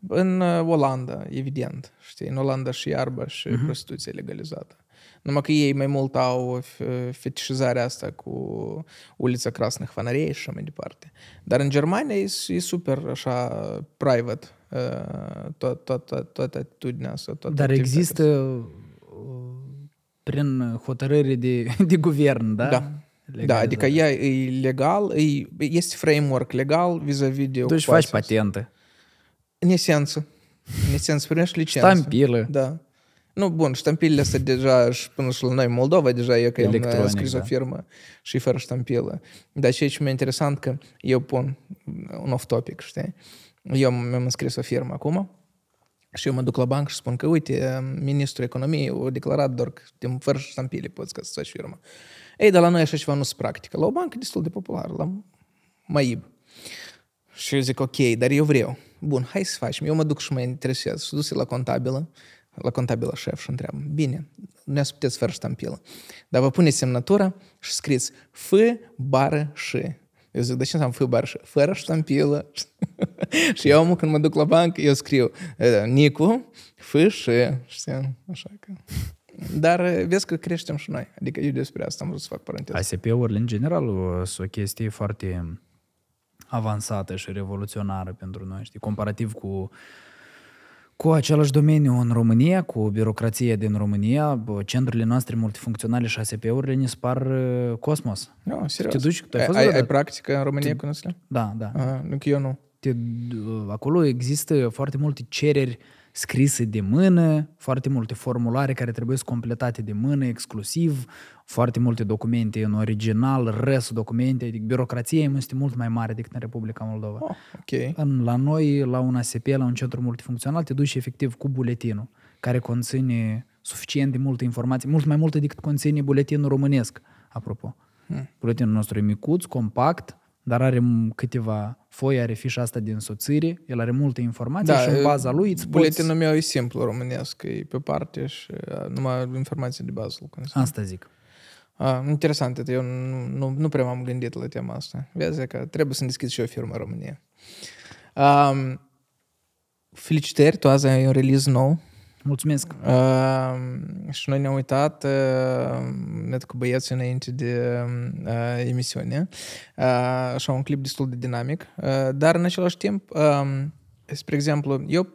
în uh, Olanda, evident, știi, în Olanda și iarba și uh-huh. prostituția legalizată. Numai că ei mai mult au uh, fetișizarea asta cu ulița Crasных fanarei și așa mai departe. Dar în Germania e, e super așa private tot, uh, tot, tot, toată atitudinea asta. Toată Dar există uh, prin hotărâri de, de guvern, da? Da. Legalizare. Da, adică da. ea e legal, e, este framework legal vis-a-vis de Tu își faci patente. În esență. În esență, primești licență. Stampilă. Da. Nu, bun, ștampilele sunt deja și până și la noi Moldova deja e că e scris o da. firmă și fără ștampilă. Dar ce e interesant că eu pun un off-topic, știi? Eu mi-am înscris o firmă acum și eu mă duc la bancă și spun că, uite, ministrul economiei a declarat doar că fără ștampile poți ca să faci firmă. Ei, dar la noi așa ceva nu se practică. La o bancă destul de populară, la MAIB. Și eu zic, ok, dar eu vreau. Bun, hai să facem. Eu mă duc și mă interesez. Și dus la contabilă la contabilă șef și întreabă, bine, ne puteți fără ștampilă, dar vă puneți semnătura și scriți F, bară, și. Eu zic, de ce am F, bară, și? Fără ștampilă. și eu, omul, când mă duc la bancă, eu scriu Nicu, F, și, știi, așa că... Dar vezi că creștem și noi. Adică eu despre asta am vrut să fac paranteză. ASP-urile, în general, sunt o chestie foarte avansată și revoluționară pentru noi, știi, comparativ cu uh, cu același domeniu în România, cu birocrația din România, centrele noastre multifuncționale și ASP-urile ne spar uh, cosmos. Nu, no, serios. Te duci, ai, ai, ai practică în România cu Da, da. Aha, nu că eu nu. Te, uh, acolo există foarte multe cereri uh, scrise de mână, foarte multe formulare care trebuie să completate de mână exclusiv, foarte multe documente în original, răs documente, adică birocrația este mult mai mare decât în Republica Moldova. Oh, okay. în, la noi, la un ASP, la un centru multifuncțional, te duci efectiv cu buletinul, care conține suficient de multe informații, mult mai multe decât conține buletinul românesc, apropo. Hmm. Buletinul nostru e micuț, compact, dar are câteva foi, are fișa asta de însoțire, el are multe informații da, și în baza lui îți Buletinul poți... meu e simplu românesc, e pe parte și uh, numai informații de bază. Asta zic. A, interesant, eu nu, nu, nu prea m-am gândit la tema asta. Vezi că trebuie să deschid și o firmă în România. Um, felicitări, tu azi ai un release nou. Mulțumesc! Uh, și noi ne-am uitat, uh, cu băieții înainte de uh, emisiune, uh, așa un clip destul de dinamic, uh, dar în același timp, uh, spre exemplu, eu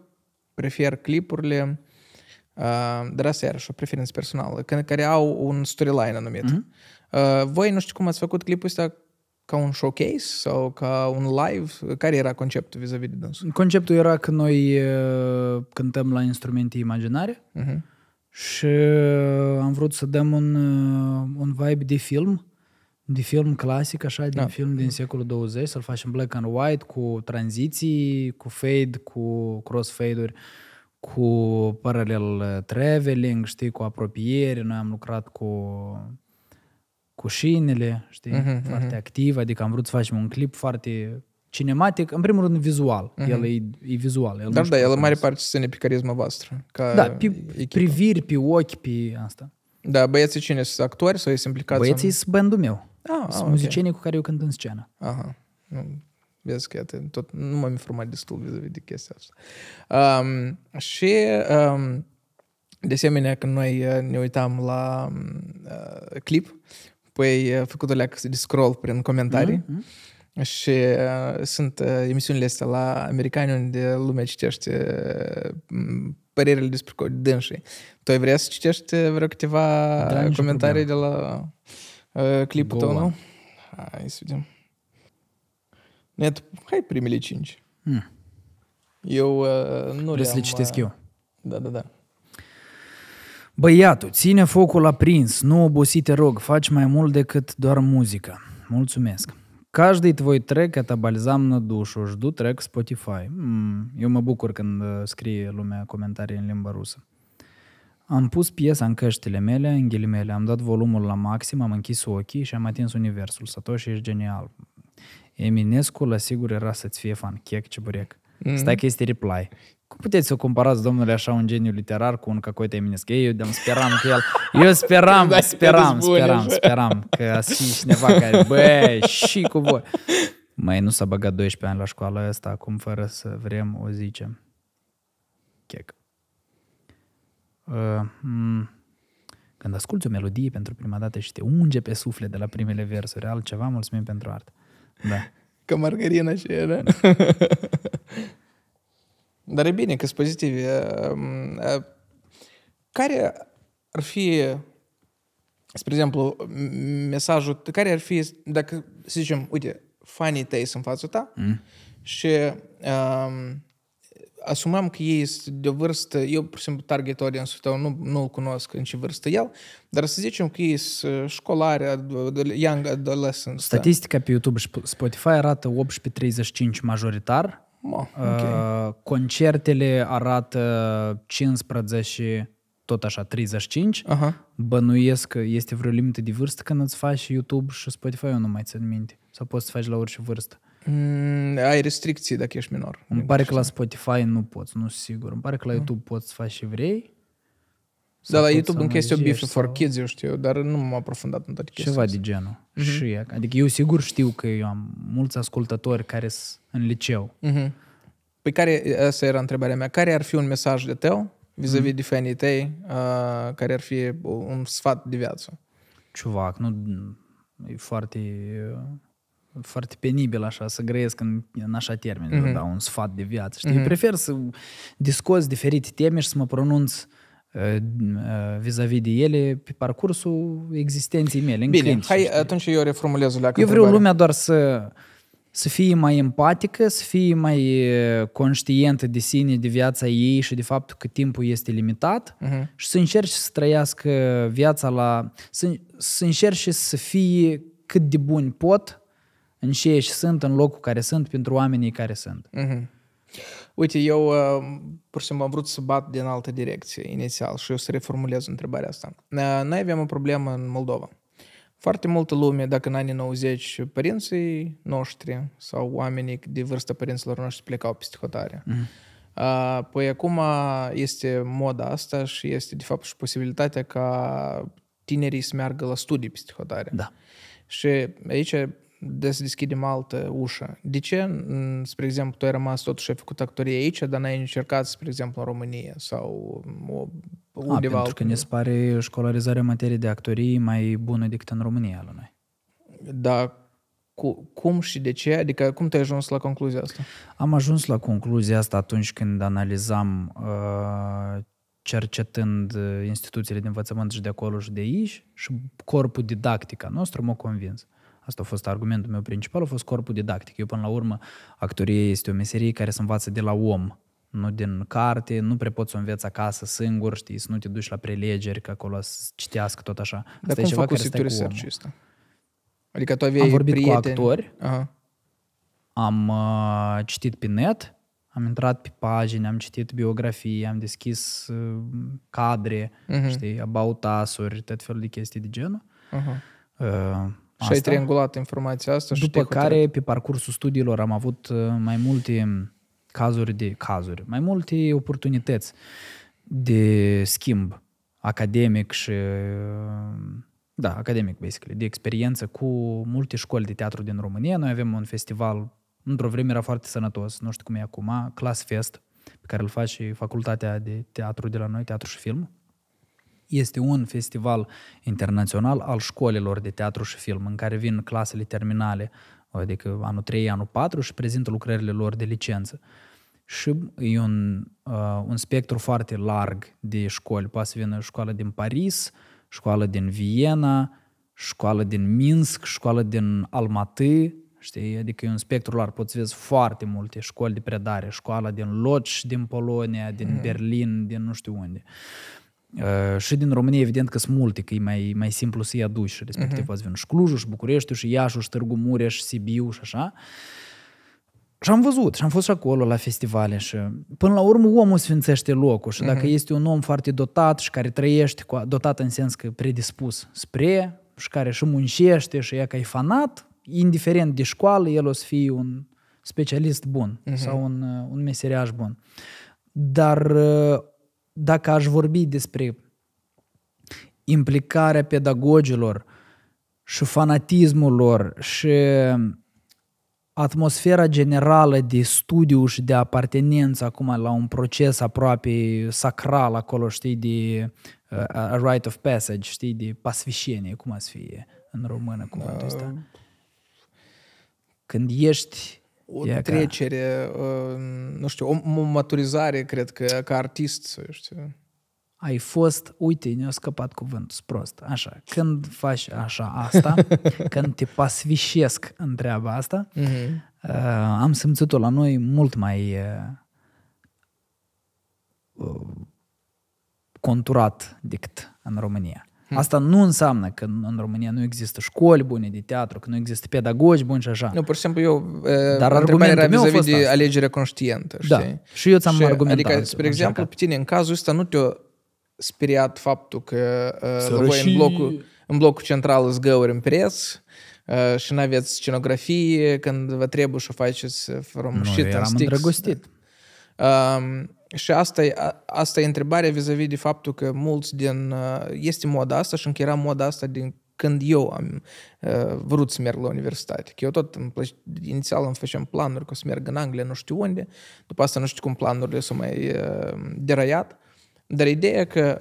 prefer clipurile Uh, dar asta și o preferință personală, care au un storyline anumit. Uh-huh. Uh, voi nu știu cum ați făcut clipul ăsta ca un showcase sau ca un live? Care era conceptul vis-a-vis de dânsul? Conceptul era că noi uh, cântăm la instrumente imaginare uh-huh. și uh, am vrut să dăm un, uh, un vibe de film, de film clasic, așa, din da. film din secolul 20, să-l facem black and white, cu tranziții, cu fade, cu crossfade-uri, cu paralel traveling, știi, cu apropiere. Noi am lucrat cu cu șinele, știi, uh-huh, foarte uh-huh. activ, adică am vrut să facem un clip foarte cinematic, în primul rând vizual, uh-huh. el e, e vizual. El Dar da, el în mare parte se pe carisma voastră. Ca da, pe echipă. priviri, pe ochi, pe asta. Da, băieții cine sunt actori sau ești sunt implicați? Băieții în... sunt bandul meu. Ah, sunt ah, muzicienii cu care eu cânt în scenă. Aha. vezi că iată, tot, nu m-am informat destul vis de chestia asta. Um, și um, de asemenea, când noi uh, ne uitam la uh, clip, pe o leacă de scroll prin comentarii. Mm-hmm, mm-hmm. Și uh, sunt uh, emisiunile astea la americani unde lumea citește uh, părerile despre dânsii. Tu ai vrea să citești uh, vreo câteva da, comentarii de la uh, clipul Go tău, nu? Hai să vedem. Net, hai primele cinci. Hmm. Eu uh, nu Vreau le-am... să le citesc uh, eu. Da, da, da. Băiatul, ține focul aprins, nu obosi, te rog, faci mai mult decât doar muzică. Mulțumesc. Каждый твой трек это бальзам на душу. Жду трек Spotify. Mm, eu mă bucur când uh, scrie lumea comentarii în limba rusă. Am pus piesa în căștile mele, în ghilimele, am dat volumul la maxim, am închis ochii și am atins universul. Satoshi ești genial. Eminescu la sigur era să-ți fie fan. Chec, burec. Mm-hmm. Stai că este reply. Cum puteți să o comparați, domnule, așa un geniu literar cu un cacoite eminesc? Ei, eu speram cu el... Eu speram, speram, speram, speram, speram, că a fi cineva care, bă, și cu voi. Mai nu s-a băgat 12 ani la școală asta acum fără să vrem, o zicem. Chec. Uh, m- mm. când asculti o melodie pentru prima dată și te unge pe suflet de la primele versuri, altceva, mulțumim pentru artă. Da. Ca margarina și era. Da. Dar e bine că sunt pozitiv. Uh, um, uh, care ar fi, spre exemplu, mesajul, care ar fi, dacă, să zicem, uite, fanii tăi sunt în fața ta mm. și um, asumam că ei este de vârstă, eu, pur și simplu, target audience-ul tău nu, nu-l cunosc în ce vârstă el, dar să zicem că ei sunt școlari, young adolescents. Da. Statistica da. pe YouTube și Spotify arată 18-35 majoritar. Ma, uh, okay. Concertele arată 15 tot așa 35, Aha. bănuiesc că este vreo limită de vârstă când îți faci YouTube și Spotify, eu nu mai țin minte. Sau poți să faci la orice vârstă. Mm, ai restricții dacă ești minor. Îmi pare că la Spotify nu poți, nu sigur. Îmi pare că la mm. YouTube poți să faci și vrei. Da, la YouTube încă este o sau... for kids, eu știu, dar nu m-am aprofundat în toate chestiile Ceva de genul. Mm-hmm. Și adică eu sigur știu că eu am mulți ascultători care sunt în liceu. Mm-hmm. Păi care, asta era întrebarea mea, care ar fi un mesaj de tău vis-a-vis mm de fanii tăi, uh, care ar fi un sfat de viață? Ciuvac, nu, e foarte foarte penibil așa să grăiesc în, în așa termen, mm-hmm. da, un sfat de viață. Știi? Mm-hmm. Eu prefer să discuți diferite teme și să mă pronunț uh, uh, vis-a-vis de ele pe parcursul existenței mele. Bine, clinici, hai știi? atunci eu reformulez la Eu vreau lumea doar să să fie mai empatică, să fie mai uh, conștientă de sine, de viața ei și de faptul că timpul este limitat uh-huh. și să încerci să trăiască viața la... să, să încerci să fie cât de buni pot în ce ești, sunt, în locul care sunt, pentru oamenii care sunt. Uh-huh. Uite, eu uh, pur și simplu am vrut să bat din altă direcție inițial și eu să reformulez întrebarea asta. Uh, noi avem o problemă în Moldova. Foarte multă lume, dacă în anii 90 părinții noștri sau oamenii de vârstă părinților noștri plecau peste hotare. Mm-hmm. Păi acum este moda asta și este de fapt și posibilitatea ca tinerii să meargă la studii peste hotare. Da. Și aici de să deschidem altă ușă. De ce, spre exemplu, tu ai rămas totuși ai făcut actorie aici, dar n-ai încercat, spre exemplu, în România sau o, undeva A, pentru altă... că ne se pare școlarizarea în materie de actorie mai bună decât în România la noi. Da, cu, cum și de ce? Adică cum te-ai ajuns la concluzia asta? Am ajuns la concluzia asta atunci când analizam uh, cercetând uh, instituțiile de învățământ și de acolo și de aici și corpul didactic al nostru m-a convins. Asta a fost argumentul meu principal, a fost corpul didactic. Eu, până la urmă, actorie este o meserie care se învață de la om, nu din carte, nu prea poți să o înveți acasă singur, știi, să nu te duci la prelegeri, că acolo să citească tot așa. Asta Dar cum ceva care tu research ăsta? Adică tu aveai Am vorbit prieteni. cu actori, Aha. am uh, citit pe net, am intrat pe pagini, am citit biografii, am deschis uh, cadre, uh-huh. știi, about us tot felul de chestii de genul. Uh-huh. Uh, și ai triangulat informația asta. După și care, pe parcursul studiilor, am avut uh, mai multe cazuri de cazuri, mai multe oportunități de schimb academic și uh, da, academic, basically, de experiență cu multe școli de teatru din România. Noi avem un festival, într-o vreme era foarte sănătos, nu știu cum e acum, Class Fest, pe care îl face facultatea de teatru de la noi, teatru și film, este un festival internațional al școlilor de teatru și film, în care vin clasele terminale, adică anul 3, anul 4 și prezintă lucrările lor de licență. Și e un, uh, un spectru foarte larg de școli. Poate să vină școală din Paris, școală din Viena, școală din Minsk, școală din Almaty, știi? Adică e un spectru larg, poți vezi foarte multe școli de predare, școala din Lodz, din Polonia, din mm. Berlin, din nu știu unde. Uh, Uh, și din România, evident că sunt multe, că e mai, mai simplu să-i aduci, și respectiv uh-huh. ați venit și Clujul, și Bucureștiul, și Iașul, și Târgu Mureș, și Sibiu, și așa. Și am văzut și am fost și acolo la festivale și până la urmă omul sfințește locul și dacă uh-huh. este un om foarte dotat și care trăiește, cu, dotat în sens că predispus spre și care și muncește și e ca e fanat, indiferent de școală, el o să fie un specialist bun uh-huh. sau un, un meseriaș bun. Dar dacă aș vorbi despre implicarea pedagogilor și fanatismul lor și atmosfera generală de studiu și de apartenență acum la un proces aproape sacral acolo, știi, de a, uh, a rite of passage, știi, de pasvișenie, cum ați fi în română cuvântul ăsta. Da. Când ești o e trecere, ca... Uh, nu știu, o, o maturizare, cred că, ca artist, să știu. Ai fost, uite, ne-a scăpat cuvântul prost, așa, când faci așa asta, când te pasvișesc în treaba asta, mm-hmm. uh, am simțit-o la noi mult mai uh, uh conturat decât în România. Hm. Asta nu înseamnă că în România nu există școli bune de teatru, că nu există pedagogi buni și așa. Nu, pur și simplu eu, Dar argumentul era vis vis de alegere conștientă, da, știi? Da. Și eu ți-am și, argumentat. Adică, spre exemplu, pe tine, în cazul ăsta, nu te-a speriat faptul că uh, voi în blocul, în blocul central îți găuri în preț, uh, și nu aveți scenografie când vă trebuie să faceți frumos. Nu, eram îndrăgostit. Da. Uh, și asta e, asta e întrebarea vis-a-vis de faptul că mulți din... Uh, este moda asta și încă era moda asta din când eu am uh, vrut să merg la universitate. Că eu tot îmi plăce, inițial îmi făceam planuri că să merg în Anglia, nu știu unde, după asta nu știu cum planurile s-au mai uh, deraiat, dar ideea că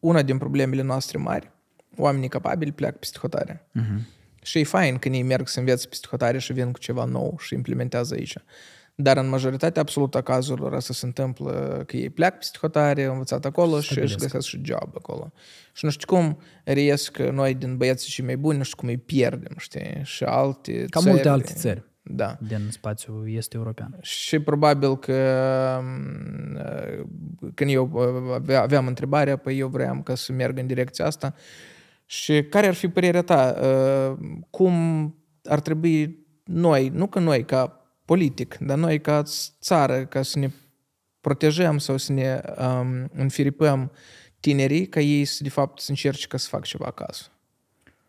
una din problemele noastre mari, oamenii capabili pleacă peste hotare. Uh-huh. Și e fain când ei merg să învețe peste hotare și vin cu ceva nou și implementează aici. Dar în majoritatea absolută a cazurilor asta se întâmplă că ei pleacă peste hotare, au învățat acolo și își găsesc și job acolo. Și nu știu cum reiesc noi din băieții și mai buni, nu știu cum îi pierdem, știi? Și alte Ca țări, multe alte țări. Da. Din spațiul este european. Și probabil că mm, când eu uh, aveam întrebarea, păi eu vreau ca să merg în direcția asta. Și care ar fi părerea ta? Uh, cum ar trebui noi, nu că noi, ca politic, dar noi ca țară, ca să ne protejăm sau să ne um, înfiripăm tinerii ca ei să, de fapt, să încerce ca să fac ceva acasă.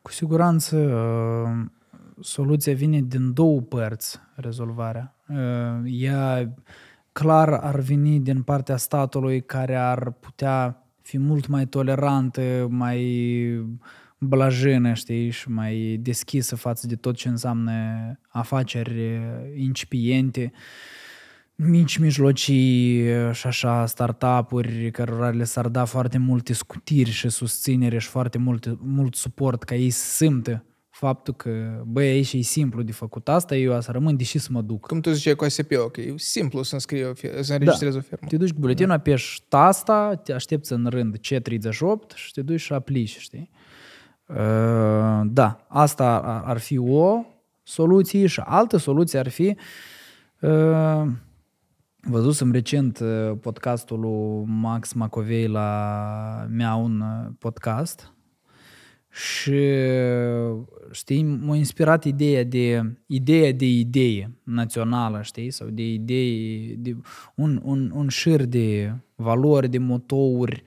Cu siguranță soluția vine din două părți, rezolvarea. Ă, ea clar ar veni din partea statului care ar putea fi mult mai tolerantă, mai uh, blajână, știi, și mai deschisă față de tot ce înseamnă afaceri eh, incipiente, mici mijlocii eh, și așa, startup-uri cărora le s-ar da foarte multe scutiri și susținere și foarte mult, mult suport ca ei să simtă faptul că, băi, aici e simplu de făcut asta, eu să rămân, deși să mă duc. Cum tu ziceai cu ASP, că e simplu să înscrii, să înregistrezi da. o firmă. Te duci cu buletinul, da. apeși tasta, te aștepți în rând C38 și te duci și aplici, știi? Ă, da, asta ar fi o soluție și altă soluție ar fi ă, Văzusem recent ă, podcastul lui Max Macovei la mea un podcast și știi, m-a inspirat ideea de ideea de idee națională, știi, sau de idei, de un, un, un șir de valori, de motouri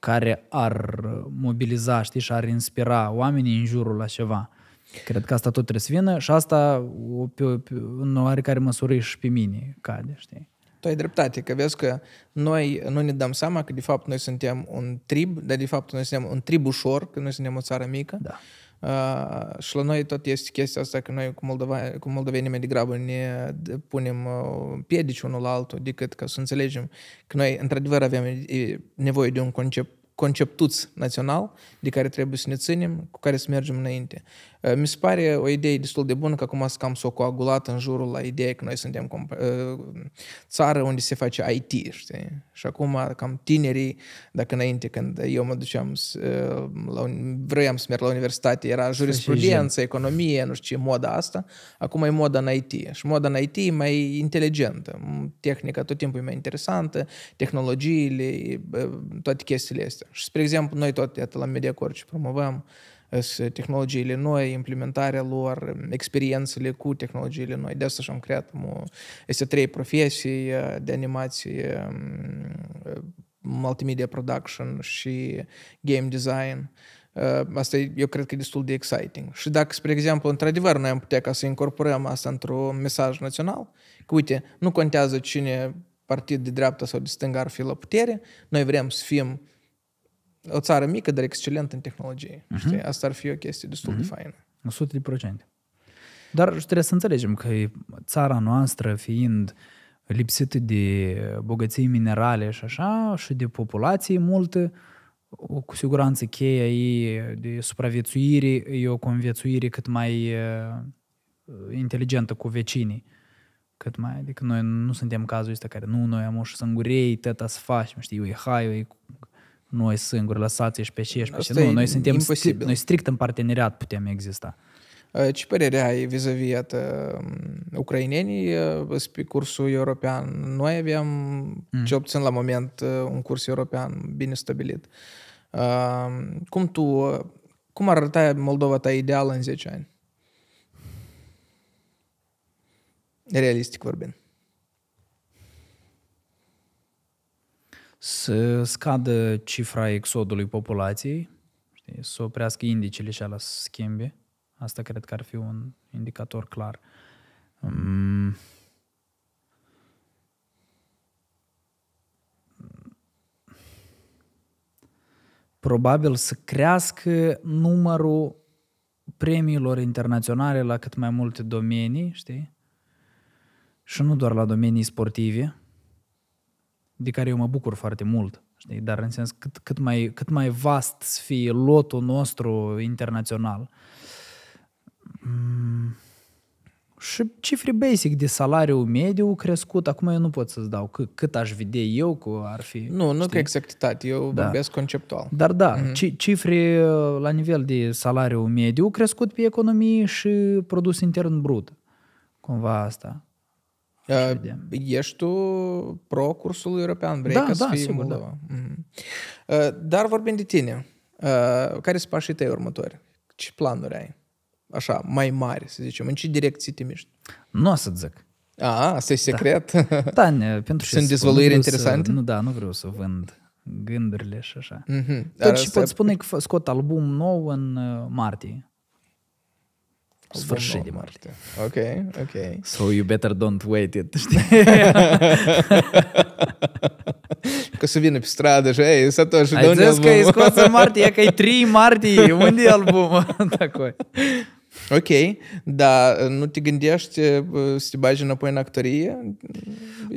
care ar mobiliza, știi, și ar inspira oamenii în jurul la ceva. Cred că asta tot trebuie să vină și asta pe, pe, în oarecare măsură și pe mine cade, știi? Tu ai dreptate, că vezi că noi nu ne dăm seama că de fapt noi suntem un trib, dar de fapt noi suntem un trib ușor, că noi suntem o țară mică. Da. Uh, și la noi tot este chestia asta că noi cu, Moldova, cu moldovenii mai degrabă ne punem uh, piedici unul la altul decât ca să înțelegem că noi într-adevăr avem nevoie de un concept conceptuț național de care trebuie să ne ținem, cu care să mergem înainte. Ă, mi se pare o idee destul de bună că acum s cam s-o coagulat în jurul la ideea că noi suntem comp- ă, țară unde se face IT, știi? Și acum cam tinerii, dacă înainte când eu mă duceam ă, la, vroiam să merg la universitate, era jurisprudență, economie, nu știu ce, moda asta, acum e moda în IT. Și moda în IT e mai inteligentă. Tehnica tot timpul e mai interesantă, tehnologiile, toate chestiile astea. Și, spre exemplu, noi tot, iată, la Mediacorp ce promovăm, tehnologiile noi, implementarea lor, experiențele cu tehnologiile noi. De asta și-am creat este trei profesii uh, de animație, um, uh, multimedia production și game design. Uh, asta eu cred că e destul de exciting. Și dacă, spre exemplu, într-adevăr noi am putea ca să incorporăm asta într-un mesaj național, că uite, nu contează cine partid de dreapta sau de stânga ar fi la putere, noi vrem să fim o țară mică, dar excelentă în tehnologie. Uh-huh. Știi? Asta ar fi o chestie destul uh-huh. de mhm. faină. 100 de procente. Dar trebuie să înțelegem că țara noastră fiind lipsită de bogății minerale și așa, și de populație multă, cu siguranță cheia ei de supraviețuire e o conviețuire cât mai uh, inteligentă cu vecinii. Cât mai, adică noi nu suntem cazul ăsta care nu, noi am o și sângurei, tăta să faci, știi, e hai, e noi singuri, lăsați și pe și pe și. Nu, noi suntem imposibil. Strict, noi strict în parteneriat putem exista. Uh, ce părere ai vis-a-vis um, ucrainenii uh, pe cursul european? Noi avem, mm. ce obțin la moment, uh, un curs european bine stabilit. Cum tu, cum ar arăta Moldova ta ideală în 10 ani? Realistic vorbind. să scadă cifra exodului populației, știi, să oprească indicele și ala să schimbe. Asta cred că ar fi un indicator clar. Mm. probabil să crească numărul premiilor internaționale la cât mai multe domenii, știi? Și nu doar la domenii sportive, de care eu mă bucur foarte mult, știi? dar în sens cât, cât, mai, cât mai vast să fie lotul nostru internațional. Mm, și cifre basic de salariu mediu crescut, acum eu nu pot să-ți dau cât, cât aș vedea eu cu ar fi. Nu, știi? nu că exactitate, eu da. vorbesc conceptual. Dar da, mm-hmm. cifre uh, la nivel de salariu mediu crescut pe economie și produs intern brut. Cumva asta. Uh, ești tu pro cursul european, vrei da, ca da, să fii sigur, Da. Uh-huh. Uh, dar vorbim de tine. Uh, care sunt pașii tăi următori? Ce planuri ai? Așa, mai mari, să zicem. În ce direcții te miști? Nu o să zic. A, asta e secret? Da, da ne, pentru Sunt dezvăluiri interesante? nu, da, nu vreau să vând gândurile și așa. Mm-hmm. Tot ce pot spune că scot album nou în martie sfârșit de martie. Ok, ok. So you better don't wait it, știi? că să vină pe stradă și, ei, Satoshi, de unde albumul? Ai zis că e scos martie, că e 3 martie, unde e albumul? Такой. Ok, dar uh, nu te gândești uh, uh, să te bagi înapoi în actorie?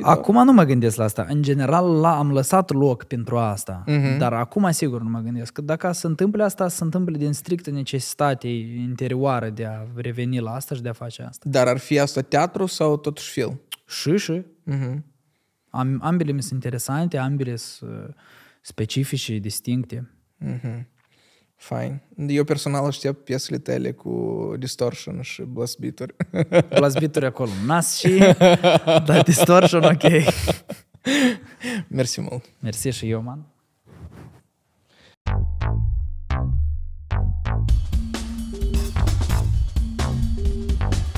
Acum nu mă gândesc la asta. În general la, am lăsat loc pentru asta, uh-huh. dar acum sigur nu mă gândesc. Că dacă se întâmplă asta, se întâmplă din strictă necesitate interioară de a reveni la asta și de a face asta. Dar ar fi asta teatru sau totuși film? Și, și. Uh-huh. Am, ambele mi sunt interesante, ambele sunt specifice, distincte. Uh-huh. Fain. Eu personal aștept piesele tale cu distortion și blast beat-uri. Blast beat-uri acolo nas și... dar distortion, ok. Mersi mult. Mersi și eu, man.